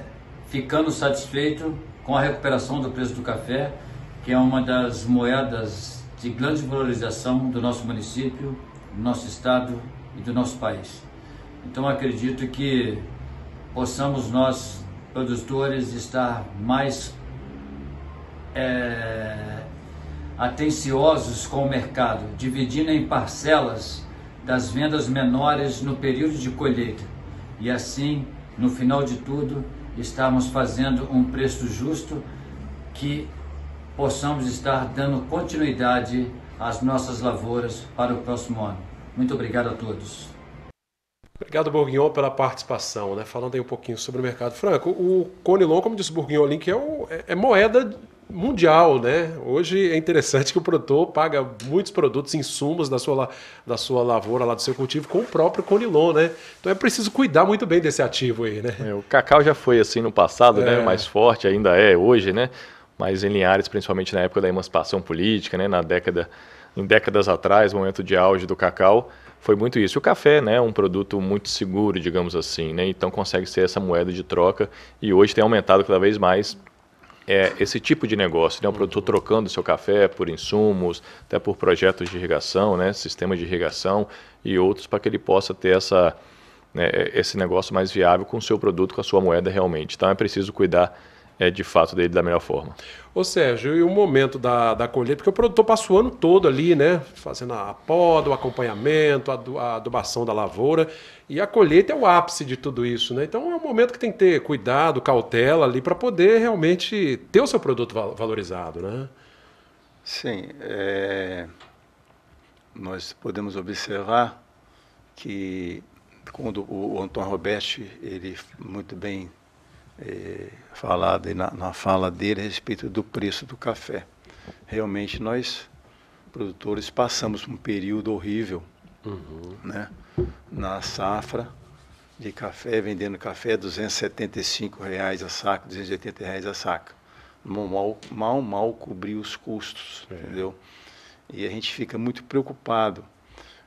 ficando satisfeito com a recuperação do preço do café, que é uma das moedas de grande valorização do nosso município, do nosso estado e do nosso país. Então acredito que possamos nós, produtores, estar mais é, atenciosos com o mercado, dividindo em parcelas das vendas menores no período de colheita. E assim, no final de tudo, estamos fazendo um preço justo que possamos estar dando continuidade às nossas lavouras para o próximo ano. Muito obrigado a todos. Obrigado, Bourguignon, pela participação. Né? Falando aí um pouquinho sobre o mercado franco, o Conilon, como disse o Bourguignon Link, é, o, é, é moeda mundial, né? Hoje é interessante que o produtor paga muitos produtos, insumos da sua, da sua lavoura, lá do seu cultivo, com o próprio conilon, né? Então é preciso cuidar muito bem desse ativo aí, né? É, o cacau já foi assim no passado, né? é. né? Mais forte ainda é hoje, né? Mas em Linhares, principalmente na época da emancipação política, né? Na década, em décadas atrás, momento de auge do cacau, foi muito isso. O café né, é um produto muito seguro, digamos assim, né? então consegue ser essa moeda de troca e hoje tem aumentado cada vez mais é, esse tipo de negócio, né? o produtor trocando seu café por insumos, até por projetos de irrigação, né? sistema de irrigação e outros, para que ele possa ter essa, né, é, esse negócio mais viável com o seu produto, com a sua moeda realmente. Então é preciso cuidar é, de fato dele da melhor forma. Ô Sérgio, e o momento da, da colheita, porque o produtor passou o ano todo ali, né? Fazendo a poda, o acompanhamento, a adubação da lavoura. E a colheita é o ápice de tudo isso, né? Então é um momento que tem que ter cuidado, cautela ali, para poder realmente ter o seu produto valorizado, né? Sim. É... Nós podemos observar que quando o Antônio Roberti, ele muito bem eh, falado na, na fala dele a respeito do preço do café. Realmente nós, produtores, passamos um período horrível uhum. né, na safra de café, vendendo café R$ 275 reais a saco, R$ 280,00 reais a saco, Mal, mal, mal cobriu os custos, é. entendeu? E a gente fica muito preocupado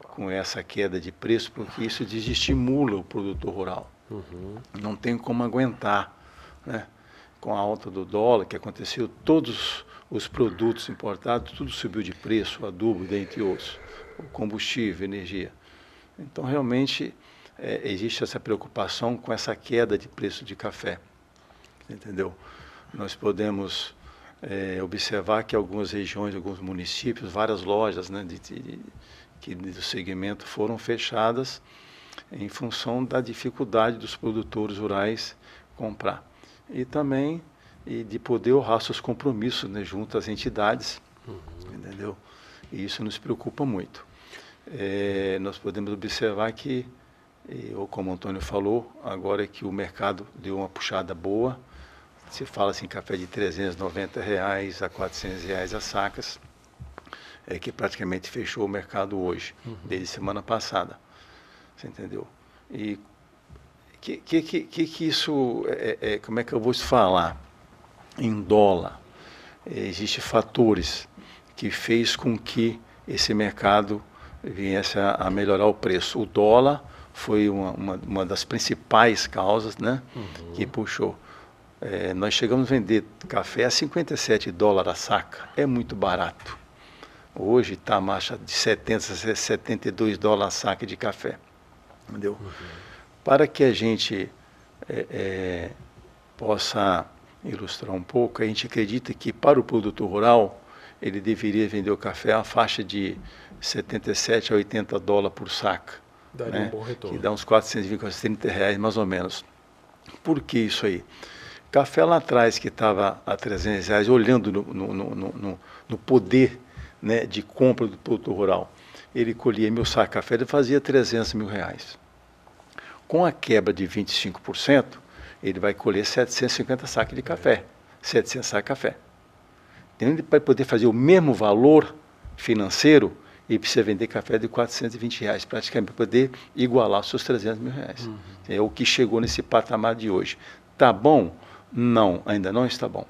com essa queda de preço, porque isso desestimula o produtor rural. Uhum. Não tem como aguentar né? com a alta do dólar que aconteceu, todos os produtos importados, tudo subiu de preço, adubo, dentre outros, combustível, energia. Então, realmente, é, existe essa preocupação com essa queda de preço de café, entendeu? Nós podemos é, observar que algumas regiões, alguns municípios, várias lojas né, de, de, que do segmento foram fechadas em função da dificuldade dos produtores rurais comprar e também e de poder honrar seus compromissos né, junto às entidades, uhum. entendeu? E isso nos preocupa muito. É, nós podemos observar que, ou como o Antônio falou, agora que o mercado deu uma puxada boa, se fala assim, café de 390 reais a 400 reais as sacas, é que praticamente fechou o mercado hoje, uhum. desde semana passada, você entendeu? E que, que, que, que isso, é, é, é, como é que eu vou te falar? Em dólar, existe existem fatores que fez com que esse mercado viesse a, a melhorar o preço. O dólar foi uma, uma, uma das principais causas né, uhum. que puxou. É, nós chegamos a vender café a 57 dólares a saca, é muito barato. Hoje está a marcha de 70, 72 dólares a saca de café. Entendeu? Uhum. Para que a gente é, é, possa ilustrar um pouco, a gente acredita que para o produtor rural ele deveria vender o café a faixa de 77 a 80 dólares por saca. Daria né? um bom retorno. Que dá uns 430 reais mais ou menos. Por que isso aí? Café lá atrás, que estava a 300 reais, olhando no, no, no, no poder né, de compra do produtor rural, ele colhia mil sacos de café, e fazia 300 mil reais com a quebra de 25%, ele vai colher 750 sacos de café. 700 sacos de café. Então, para poder fazer o mesmo valor financeiro, ele precisa vender café de 420 reais, praticamente para poder igualar os seus 300 mil reais. Uhum. É o que chegou nesse patamar de hoje. Tá bom? Não, ainda não está bom.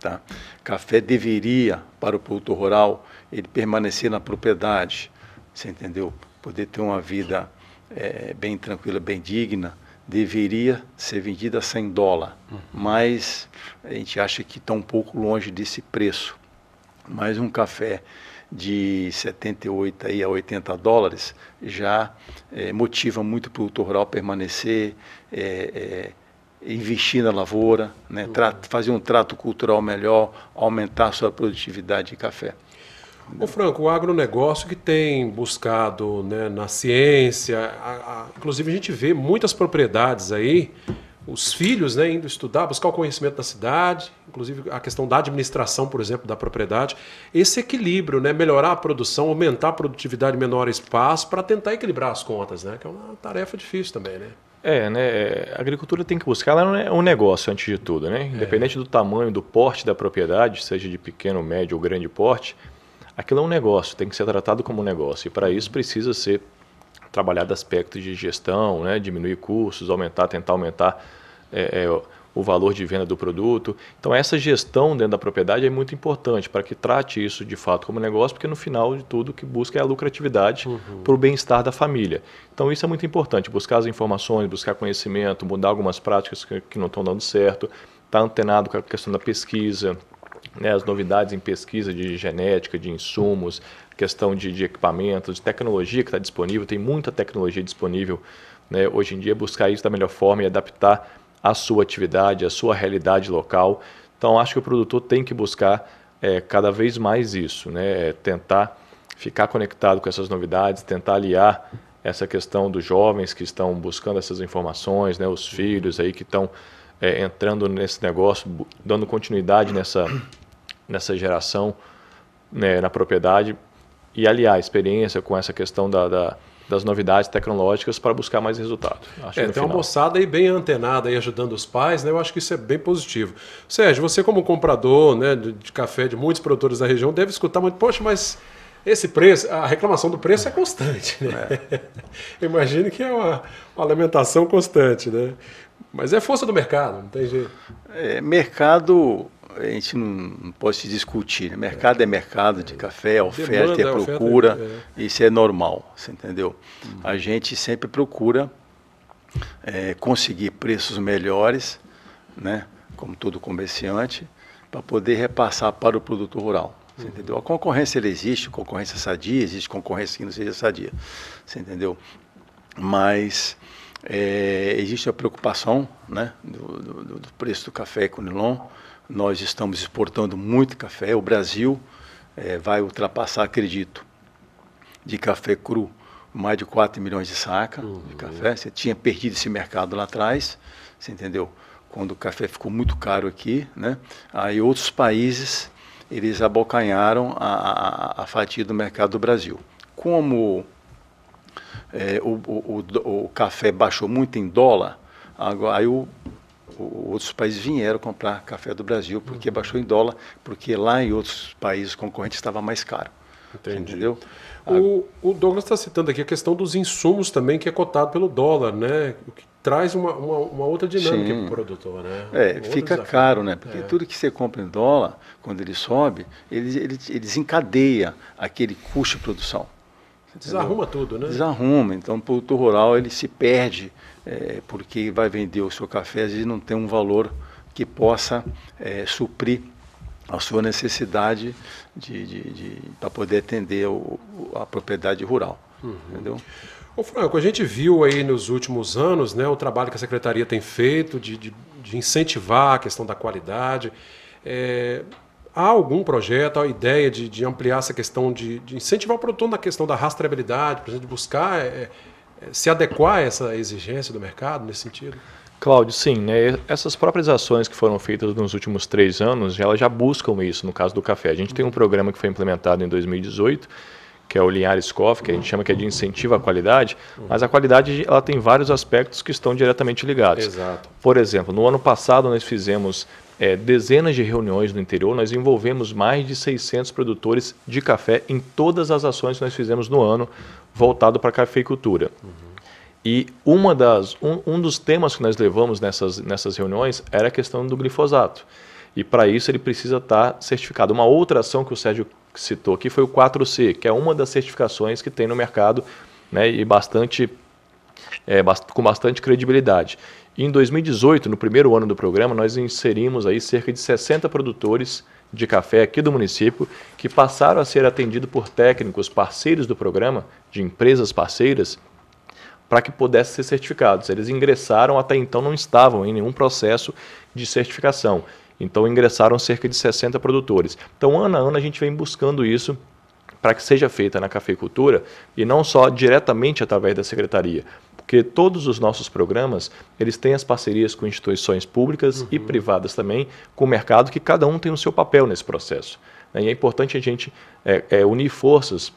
Tá? Café deveria, para o produtor rural, ele permanecer na propriedade, você entendeu? Poder ter uma vida é, bem tranquila, bem digna, deveria ser vendida a 100 dólares. Uhum. Mas a gente acha que está um pouco longe desse preço. Mas um café de 78 aí a 80 dólares já é, motiva muito o produtor rural permanecer, é, é, investir na lavoura, né, uhum. fazer um trato cultural melhor, aumentar a sua produtividade de café. Ô Franco, o agronegócio que tem buscado né, na ciência, a, a, inclusive a gente vê muitas propriedades aí, os filhos né, indo estudar, buscar o conhecimento da cidade, inclusive a questão da administração, por exemplo, da propriedade. Esse equilíbrio, né, melhorar a produção, aumentar a produtividade, menor espaço, para tentar equilibrar as contas, né, que é uma tarefa difícil também. Né? É, né? A agricultura tem que buscar, ela é um negócio antes de tudo, né? É. Independente é. do tamanho, do porte da propriedade, seja de pequeno, médio ou grande porte, aquilo é um negócio, tem que ser tratado como um negócio. E para isso precisa ser trabalhado aspectos de gestão, né? diminuir custos, aumentar, tentar aumentar é, é, o valor de venda do produto. Então, essa gestão dentro da propriedade é muito importante para que trate isso de fato como negócio, porque no final de tudo o que busca é a lucratividade uhum. para o bem-estar da família. Então, isso é muito importante, buscar as informações, buscar conhecimento, mudar algumas práticas que, que não estão dando certo, estar tá antenado com a questão da pesquisa, né, as novidades em pesquisa de genética, de insumos, questão de, de equipamentos, de tecnologia que está disponível, tem muita tecnologia disponível né, hoje em dia, é buscar isso da melhor forma e adaptar à sua atividade, à sua realidade local. Então, acho que o produtor tem que buscar é, cada vez mais isso, né, é tentar ficar conectado com essas novidades, tentar aliar essa questão dos jovens que estão buscando essas informações, né, os filhos aí que estão é, entrando nesse negócio, dando continuidade nessa nessa geração né, na propriedade e aliar a experiência com essa questão da, da das novidades tecnológicas para buscar mais resultado. Acho é, tem final. uma moçada aí bem antenada aí ajudando os pais, né? Eu acho que isso é bem positivo. Sérgio, você como comprador né, de café de muitos produtores da região deve escutar muito, poxa, mas esse preço, a reclamação do preço é constante, né? É. Imagine que é uma, uma lamentação constante, né? Mas é força do mercado, não tem jeito. É, mercado a gente não pode discutir. Né? Mercado é. é. mercado de café, a oferta é Demanda, é procura, oferta, é. isso é normal, você entendeu? Uhum. A gente sempre procura é, conseguir preços melhores, né? como todo comerciante, para poder repassar para o produto rural. Você entendeu? A concorrência ela existe, concorrência sadia, existe concorrência que não seja sadia. Você entendeu? Mas é, existe a preocupação né, do, do, do, preço do café com o Nilon, nós estamos exportando muito café. O Brasil é, vai ultrapassar, acredito, de café cru, mais de 4 milhões de saca uhum. de café. Você tinha perdido esse mercado lá atrás, você entendeu? Quando o café ficou muito caro aqui, né? Aí outros países, eles abocanharam a, a, a fatia do mercado do Brasil. Como é, o, o, o, o, café baixou muito em dólar, agora, aí o outros países vieram comprar café do Brasil porque uhum. baixou em dólar, porque lá em outros países concorrentes estava mais caro. Entendi. Entendeu? O, o Douglas está citando aqui a questão dos insumos também, que é cotado pelo dólar, né? O que traz uma, uma, uma outra dinâmica para o produtor, né? É, um fica desafio. caro, né? É. Porque é. tudo que você compra em dólar, quando ele sobe, ele, ele, ele desencadeia aquele custo de produção. Desarruma entendeu? tudo, né? Desarruma. Então, o produtor rural ele se perde é, porque vai vender o seu café e não tem um valor que possa é, suprir a sua necessidade de, de, de para poder atender o, a propriedade rural, uhum. entendeu? Ô Franco, a gente viu aí nos últimos anos né, o trabalho que a Secretaria tem feito de, de, de incentivar a questão da qualidade. É, Há algum projeto, a ideia de, de, ampliar essa questão, de, de, incentivar o produtor na questão da rastreabilidade, por exemplo, de buscar é, é, é, se adequar a essa exigência do mercado nesse sentido? Cláudio, sim. Né? Essas próprias ações que foram feitas nos últimos três anos, elas já buscam isso no caso do café. A gente tem um programa que foi implementado em 2018, que é o Linhares Coffee, que a gente chama que é de incentivo à qualidade, mas a qualidade ela tem vários aspectos que estão diretamente ligados. Exato. Por exemplo, no ano passado nós fizemos é, dezenas de reuniões no interior, nós envolvemos mais de 600 produtores de café em todas as ações que nós fizemos no ano voltado para a cafeicultura. Uhum. E uma das, um, um, dos temas que nós levamos nessas, nessas reuniões era a questão do glifosato. E para isso ele precisa estar tá certificado. Uma outra ação que o Sérgio citou aqui foi o 4C, que é uma das certificações que tem no mercado né, e bastante, é, com bastante credibilidade em 2018, no primeiro ano do programa, nós inserimos aí cerca de 60 produtores de café aqui do município que passaram a ser atendidos por técnicos parceiros do programa, de empresas parceiras, para que pudessem ser certificados. Eles ingressaram, até então não estavam em nenhum processo de certificação. Então ingressaram cerca de 60 produtores. Então, ano a ano, a gente vem buscando isso para que seja feita na cafeicultura e não só diretamente através da secretaria, porque todos os nossos programas eles têm as parcerias com instituições públicas uhum. e privadas também, com o mercado que cada um tem o seu papel nesse processo. Né? E é importante a gente é, é, unir forças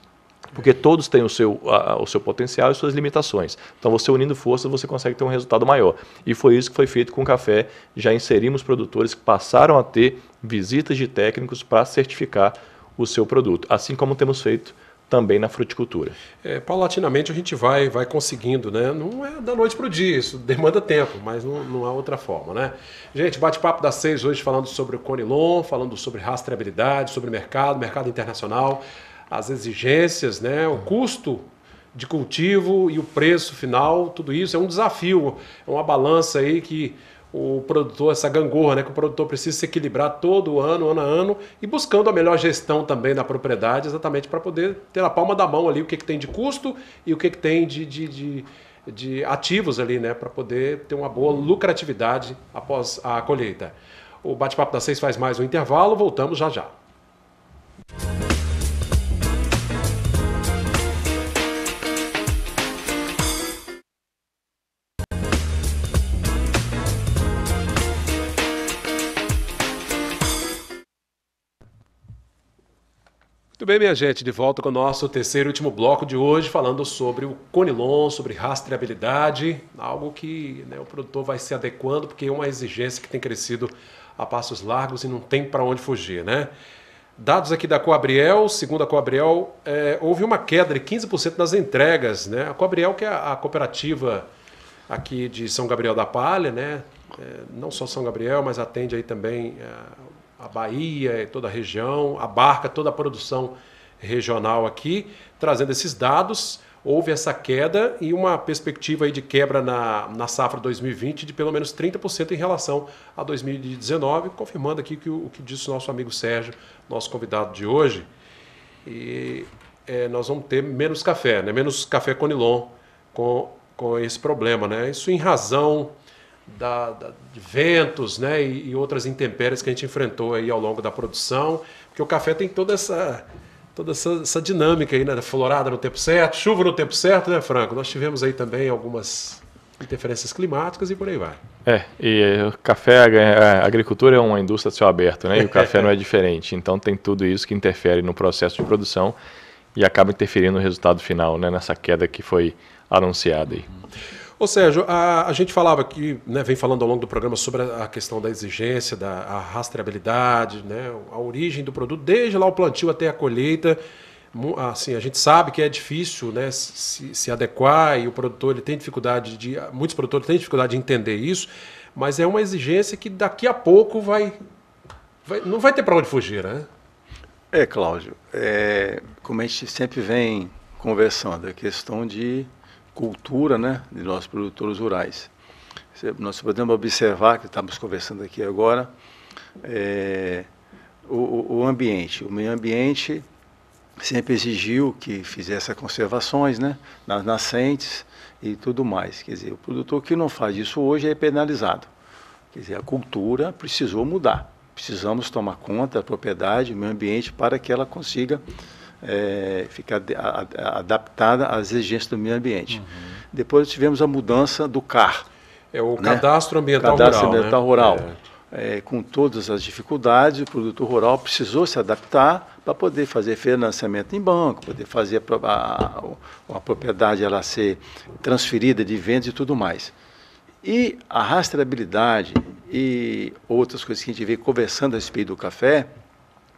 porque todos têm o seu, a, o seu potencial e suas limitações. Então, você unindo forças, você consegue ter um resultado maior. E foi isso que foi feito com o café. Já inserimos produtores que passaram a ter visitas de técnicos para certificar o seu produto, assim como temos feito também na fruticultura. É, paulatinamente a gente vai, vai conseguindo, né? Não é da noite para o dia, isso demanda tempo, mas não, não há outra forma, né? Gente, bate-papo das seis hoje falando sobre o Conilon, falando sobre rastreabilidade, sobre mercado, mercado internacional, as exigências, né? O custo de cultivo e o preço final, tudo isso é um desafio, é uma balança aí que o produtor, essa gangorra, né, que o produtor precisa se equilibrar todo ano, ano a ano, e buscando a melhor gestão também da propriedade, exatamente para poder ter a palma da mão ali o que, que tem de custo e o que, que tem de, de, de, de ativos ali, né, para poder ter uma boa lucratividade após a colheita. O bate-papo da seis faz mais um intervalo, voltamos já já. Muito bem, minha gente, de volta com o nosso terceiro e último bloco de hoje, falando sobre o Conilon, sobre rastreabilidade, algo que né, o produtor vai se adequando, porque é uma exigência que tem crescido a passos largos e não tem para onde fugir, né? Dados aqui da Coabriel, segundo a Coabriel, é, houve uma queda de 15% nas entregas, né? A Coabriel, que é a cooperativa aqui de São Gabriel da Palha, né? É, não só São Gabriel, mas atende aí também é, a Bahia, é toda a região, abarca toda a produção regional aqui, trazendo esses dados. Houve essa queda e uma perspectiva aí de quebra na, na safra 2020 de pelo menos 30% em relação a 2019, confirmando aqui que o, o que disse o nosso amigo Sérgio, nosso convidado de hoje. E é, nós vamos ter menos café, né? menos café Conilon com, com esse problema. Né? Isso em razão da, da, de ventos né, e, e, outras intempéries que a gente enfrentou aí ao longo da produção, porque o café tem toda essa, toda essa, essa dinâmica aí, né, florada no tempo certo, chuva no tempo certo, né, Franco? Nós tivemos aí também algumas interferências climáticas e por aí vai. É, e eh, o café, a agricultura é uma indústria de céu aberto, né? E o café não é diferente. Então tem tudo isso que interfere no processo de produção e acaba interferindo no resultado final, né? Nessa queda que foi anunciada aí. Ô Sérgio, a, a gente falava aqui, né, vem falando ao longo do programa sobre a, a questão da exigência, da rastreabilidade, né, a origem do produto, desde lá o plantio até a colheita. Assim, a gente sabe que é difícil né, se, se adequar e o produtor ele tem dificuldade de. Muitos produtores têm dificuldade de entender isso, mas é uma exigência que daqui a pouco vai. vai não vai ter para onde fugir, né? É, Cláudio. É, como a gente sempre vem conversando, a questão de cultura né, de nossos produtores rurais. Nós podemos observar, que estamos conversando aqui agora, é, o, o, ambiente. O meio ambiente sempre exigiu que fizesse conservações né, nas nascentes e tudo mais. Quer dizer, o produtor que não faz isso hoje é penalizado. Quer dizer, a cultura precisou mudar. Precisamos tomar conta da propriedade, do meio ambiente, para que ela consiga é, ficar a, a, adaptada às exigências do meio ambiente. Uhum. Depois tivemos a mudança do CAR. É o né? Cadastro Ambiental Cadastro Rural. né? Rural. É. É, com todas as dificuldades, o produtor rural precisou se adaptar para poder fazer financiamento em banco, poder fazer a, a, a propriedade ela ser transferida de vendas e tudo mais. E a rastreabilidade e outras coisas que a gente vê conversando a respeito do café,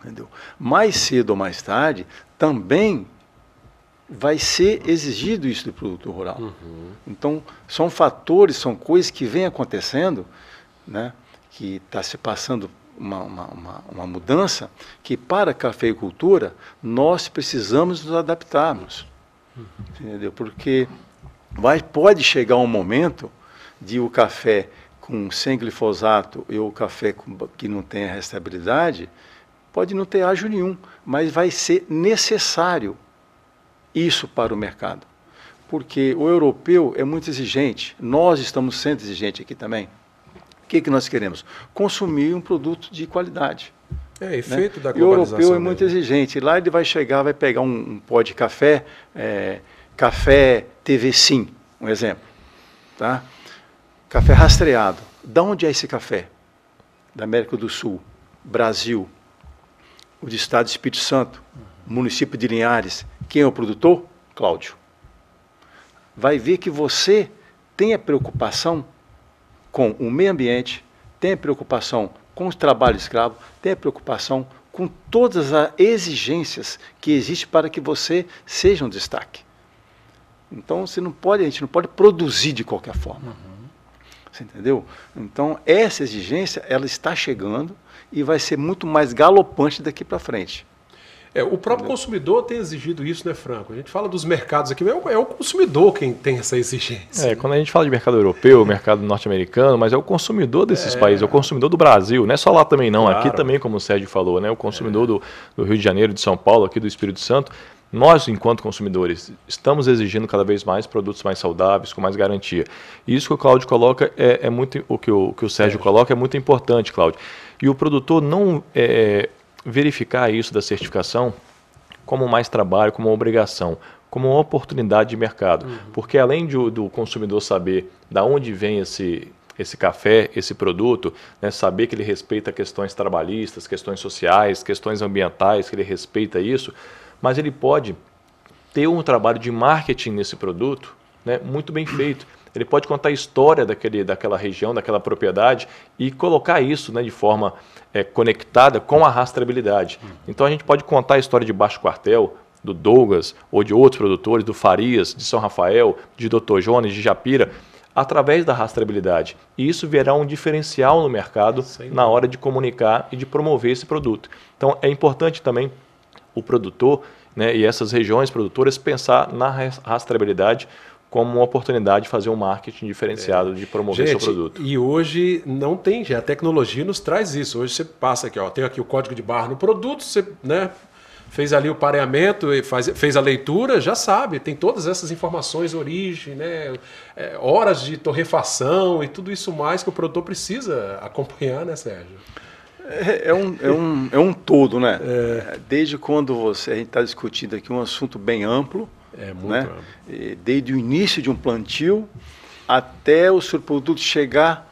Entendeu? Mais cedo ou mais tarde, também vai ser exigido isso do produtor rural. Uhum. Então, são fatores, são coisas que vêm acontecendo, né, que está se passando uma, uma, uma, uma, mudança, que para a cafeicultura nós precisamos nos adaptarmos. Uhum. Entendeu? Porque vai, pode chegar um momento de o café com sem glifosato e o café com, que não tem a restabilidade, pode não ter ágio nenhum, mas vai ser necessário isso para o mercado. Porque o europeu é muito exigente, nós estamos sendo exigentes aqui também. O que, é que nós queremos? Consumir um produto de qualidade. É, né? efeito né? da globalização. E o europeu é muito né? exigente. Lá ele vai chegar, vai pegar um, um pó de café, é, café TV Sim, um exemplo. Tá? Café rastreado. Da onde é esse café? Da América do Sul, Brasil, o de Estado do Espírito Santo, município de Linhares. Quem é o produtor? Cláudio. Vai ver que você tem a preocupação com o meio ambiente, tem a preocupação com o trabalho escravo, tem a preocupação com todas as exigências que existem para que você seja um destaque. Então você não pode, a gente não pode produzir de qualquer forma. Uhum. Você entendeu? Então essa exigência ela está chegando e vai ser muito mais galopante daqui para frente. É, o próprio Entendeu? consumidor tem exigido isso, né, Franco? A gente fala dos mercados aqui, mas é, é o consumidor quem tem essa exigência. É, quando a gente fala de mercado europeu, mercado norte-americano, mas é o consumidor desses é. países, é o consumidor do Brasil, não é só lá também não, claro. aqui também, como o Sérgio falou, né, o consumidor é. do, do Rio de Janeiro, de São Paulo, aqui do Espírito Santo, nós, enquanto consumidores, estamos exigindo cada vez mais produtos mais saudáveis, com mais garantia. E isso que o Cláudio coloca é, é muito, o que o, que o Sérgio é. coloca é muito importante, Cláudio. E o produtor não é, verificar isso da certificação como mais trabalho, como uma obrigação, como uma oportunidade de mercado. Uhum. Porque além de, do consumidor saber da onde vem esse, esse café, esse produto, né, saber que ele respeita questões trabalhistas, questões sociais, questões ambientais, que ele respeita isso, mas ele pode ter um trabalho de marketing nesse produto né, muito bem feito. Ele pode contar a história daquele, daquela região, daquela propriedade e colocar isso né, de forma é, conectada com a rastreabilidade. Então a gente pode contar a história de Baixo Quartel, do Douglas ou de outros produtores, do Farias, de São Rafael, de Dr. Jones, de Japira, através da rastreabilidade. E isso verá um diferencial no mercado Sim. na hora de comunicar e de promover esse produto. Então é importante também o produtor né, e essas regiões produtoras pensar na rastreabilidade como uma oportunidade de fazer um marketing diferenciado, é. de promover Gente, seu produto. E hoje não tem, a tecnologia nos traz isso. Hoje você passa aqui, ó, tem aqui o código de barra no produto, você, né, fez ali o pareamento e faz, fez a leitura, já sabe, tem todas essas informações, origem, né, é, horas de torrefação e tudo isso mais que o produtor precisa acompanhar, né, Sérgio? É, é um, é, um, é um todo, né? É. Desde quando você, a gente está discutindo aqui um assunto bem amplo, é muito né? Amplo. Desde o início de um plantio até o produto chegar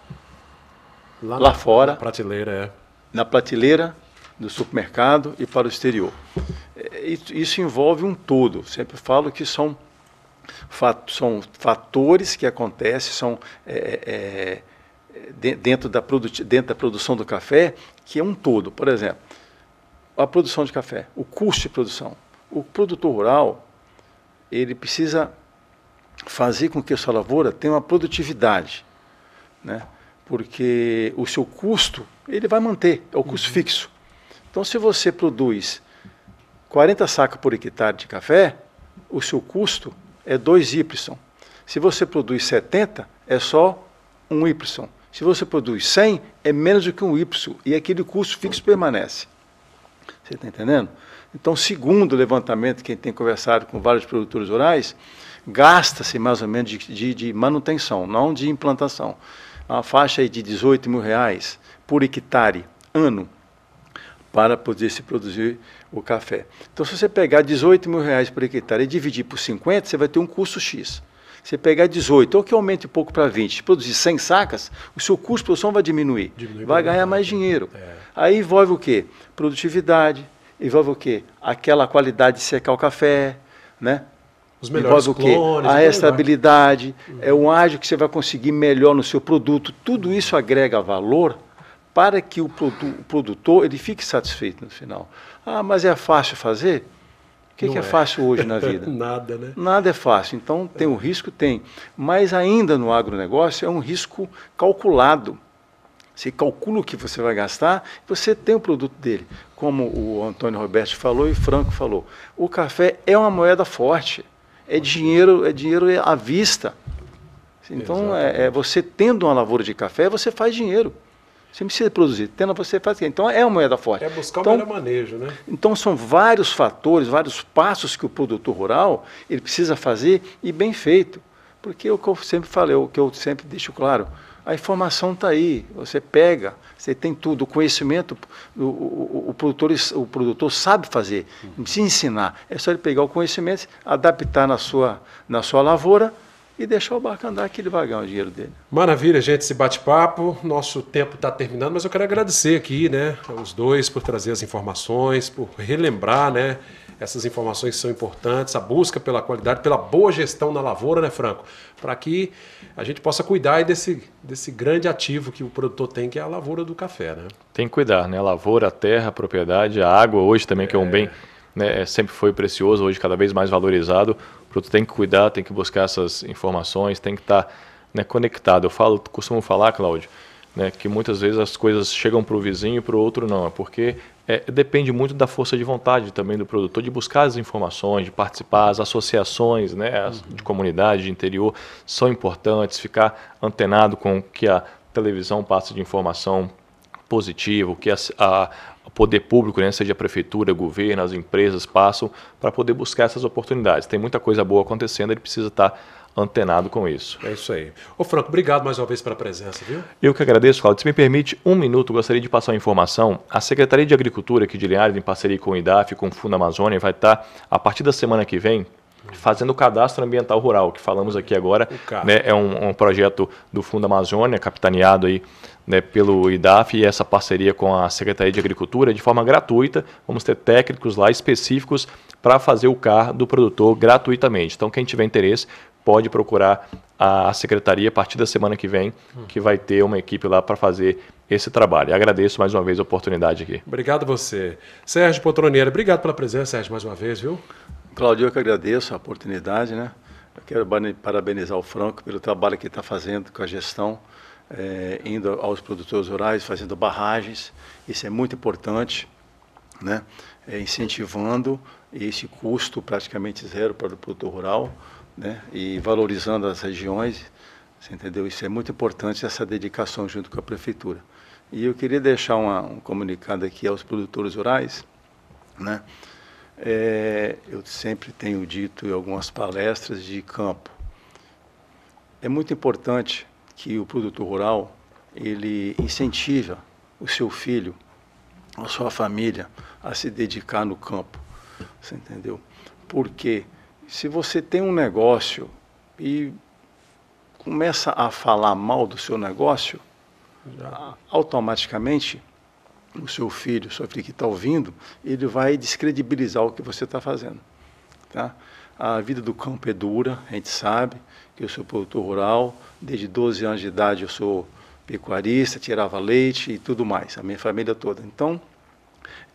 lá, lá na, fora. Na prateleira, é. Na prateleira do supermercado e para o exterior. É, isso envolve um todo. Sempre falo que são, fat, são fatores que acontecem, são é, é, é dentro, da dentro da produção do café, que é um todo. Por exemplo, a produção de café, o custo de produção. O produtor rural, ele precisa fazer com que a sua lavoura tenha uma produtividade, né? porque o seu custo ele vai manter, é o custo uhum. fixo. Então, se você produz 40 sacos por hectare de café, o seu custo é 2 Y. Se você produz 70, é só 1 um Y. Se você produz 100, é menos do que um Y, e aquele custo fixo permanece. Você está entendendo? Então, segundo o levantamento que tem conversado com vários produtores rurais, gasta-se mais ou menos de, de, de, manutenção, não de implantação. Uma faixa de 18 mil reais por hectare ano para poder se produzir o café. Então, se você pegar 18 mil reais por hectare e dividir por 50, você vai ter um custo X. Você pegar 18, ou que aumente um pouco para 20, produzir 100 sacas, o seu custo de produção vai diminuir, vai ganhar mais dinheiro. É. Aí envolve o quê? Produtividade, envolve o quê? Aquela qualidade de secar o café, né? Os melhores envolve clones, o quê? A estabilidade, uhum. é um ágio que você vai conseguir melhor no seu produto. Tudo isso agrega valor para que o, produ o produtor ele fique satisfeito no final. Ah, mas é fácil fazer? que, que é, é, fácil hoje na vida? Nada, né? Nada é fácil. Então, tem o um risco? Tem. Mas ainda no agronegócio é um risco calculado. Você calcula o que você vai gastar, você tem o produto dele. Como o Antônio Roberto falou e o Franco falou, o café é uma moeda forte. É dinheiro, é dinheiro à vista. Então, é, é, você tendo uma lavoura de café, você faz dinheiro. Você precisa produzir. Tendo você faz o quê? Então é uma moeda forte. É buscar então, o melhor manejo, né? Então são vários fatores, vários passos que o produtor rural ele precisa fazer e bem feito. Porque é o que eu sempre falei, é o que eu sempre deixo claro, a informação está aí, você pega, você tem tudo, o conhecimento, o, o, o, produtor, o produtor sabe fazer, não precisa ensinar, é só ele pegar o conhecimento, adaptar na sua, na sua lavoura, e deixar o barco andar que ele vai ganhar o dinheiro dele. Maravilha, gente, esse bate-papo. Nosso tempo está terminando, mas eu quero agradecer aqui, né, os dois por trazer as informações, por relembrar, né, essas informações são importantes, a busca pela qualidade, pela boa gestão na lavoura, né, Franco? Para que a gente possa cuidar desse, desse grande ativo que o produtor tem, que é a lavoura do café, né? Tem que cuidar, né? A lavoura, a terra, a propriedade, a água hoje também, que é um é. bem, né, é, sempre foi precioso, hoje cada vez mais valorizado. O produto tem que cuidar, tem que buscar essas informações, tem que estar tá, né, conectado. Eu falo, costumo falar, Cláudio, né, que muitas vezes as coisas chegam para o vizinho e para o outro não. É porque é, depende muito da força de vontade também do produtor de buscar as informações, de participar, as associações né, as, uhum. de comunidade, de interior, são importantes, ficar antenado com o que a televisão passa de informação positiva, o que a, a, poder público, né, seja prefeitura, governo, as empresas passam para poder buscar essas oportunidades. Tem muita coisa boa acontecendo, ele precisa estar tá antenado com isso. É isso aí. Ô Franco, obrigado mais uma vez pela presença, viu? Eu que agradeço, Claudio. Se me permite, um minuto, gostaria de passar uma informação. A Secretaria de Agricultura aqui de Linhares, em parceria com o IDAF, com o Fundo Amazônia, vai estar, tá, a partir da semana que vem, fazendo o cadastro ambiental rural, que falamos aqui agora. Né, é um, um, projeto do Fundo Amazônia, capitaneado aí né, pelo IDAF e essa parceria com a Secretaria de Agricultura de forma gratuita. Vamos ter técnicos lá específicos para fazer o CAR do produtor gratuitamente. Então, quem tiver interesse pode procurar a secretaria a partir da semana que vem, hum. que vai ter uma equipe lá para fazer esse trabalho. agradeço mais uma vez a oportunidade aqui. Obrigado você. Sérgio Poltroneiro, obrigado pela presença, Sérgio, mais uma vez, viu? Claudio, eu que agradeço a oportunidade, né? Eu quero parabenizar o Franco pelo trabalho que está fazendo com a gestão é, indo aos produtores rurais, fazendo barragens. Isso é muito importante, né? É, incentivando esse custo praticamente zero para o produtor rural né? e valorizando as regiões. Você entendeu? Isso é muito importante, essa dedicação junto com a prefeitura. E eu queria deixar uma, um comunicado aqui aos produtores rurais. Né? É, eu sempre tenho dito em algumas palestras de campo. É muito importante que o produtor rural ele incentiva o seu filho, a sua família a se dedicar no campo. Você entendeu? Porque se você tem um negócio e começa a falar mal do seu negócio, Já. automaticamente o seu filho, sua filha que está ouvindo, ele vai descredibilizar o que você está fazendo. Tá? A vida do campo é dura, a gente sabe. Que Eu sou produtor rural, desde 12 anos de idade eu sou pecuarista, tirava leite e tudo mais, a minha família toda. Então,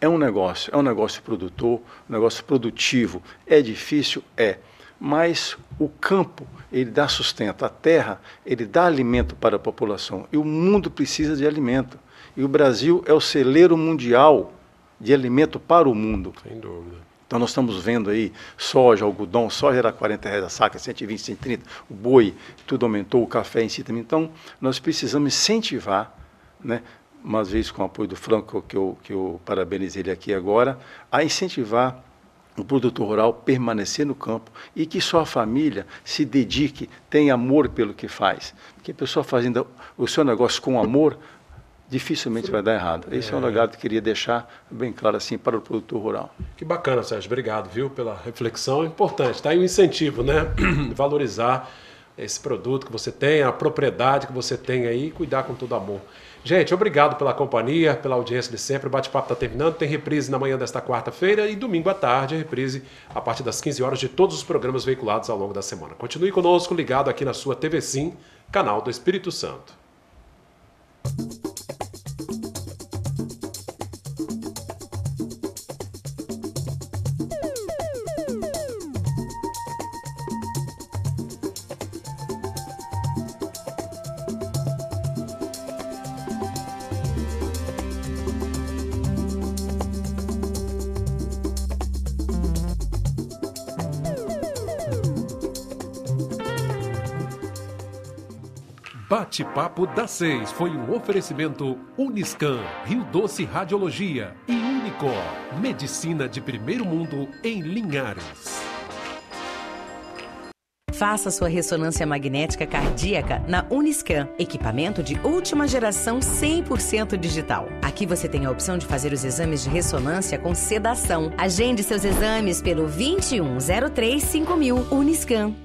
é um negócio, é um negócio produtor, um negócio produtivo. É difícil? É. Mas o campo, ele dá sustento, a terra, ele dá alimento para a população. E o mundo precisa de alimento. E o Brasil é o celeiro mundial de alimento para o mundo. Sem dúvida. Então nós estamos vendo aí soja, algodão, soja era 40 reais a saca, 120, 130, o boi, tudo aumentou, o café em si também. Então nós precisamos incentivar, né, uma vez com o apoio do Franco, que eu, que eu parabenizo ele aqui agora, a incentivar o produtor rural permanecer no campo e que sua família se dedique, tenha amor pelo que faz. Porque a pessoa fazendo o seu negócio com amor, dificilmente vai dar errado. Esse é, é um legado que eu queria deixar bem claro assim para o produtor rural. Que bacana, Sérgio. Obrigado, viu, pela reflexão. É importante. Está aí um incentivo, né? Valorizar esse produto que você tem, a propriedade que você tem aí e cuidar com todo amor. Gente, obrigado pela companhia, pela audiência de sempre. O bate-papo está terminando. Tem reprise na manhã desta quarta-feira e domingo à tarde, a reprise a partir das 15 horas de todos os programas veiculados ao longo da semana. Continue conosco ligado aqui na sua TV Sim, canal do Espírito Santo. Bate-Papo das Seis foi um oferecimento Uniscan, Rio Doce Radiologia e Unicor, Medicina de Primeiro Mundo em Linhares. Faça sua ressonância magnética cardíaca na Uniscan, equipamento de última geração 100% digital. Aqui você tem a opção de fazer os exames de ressonância com sedação. Agende seus exames pelo 2103 5000 Uniscan.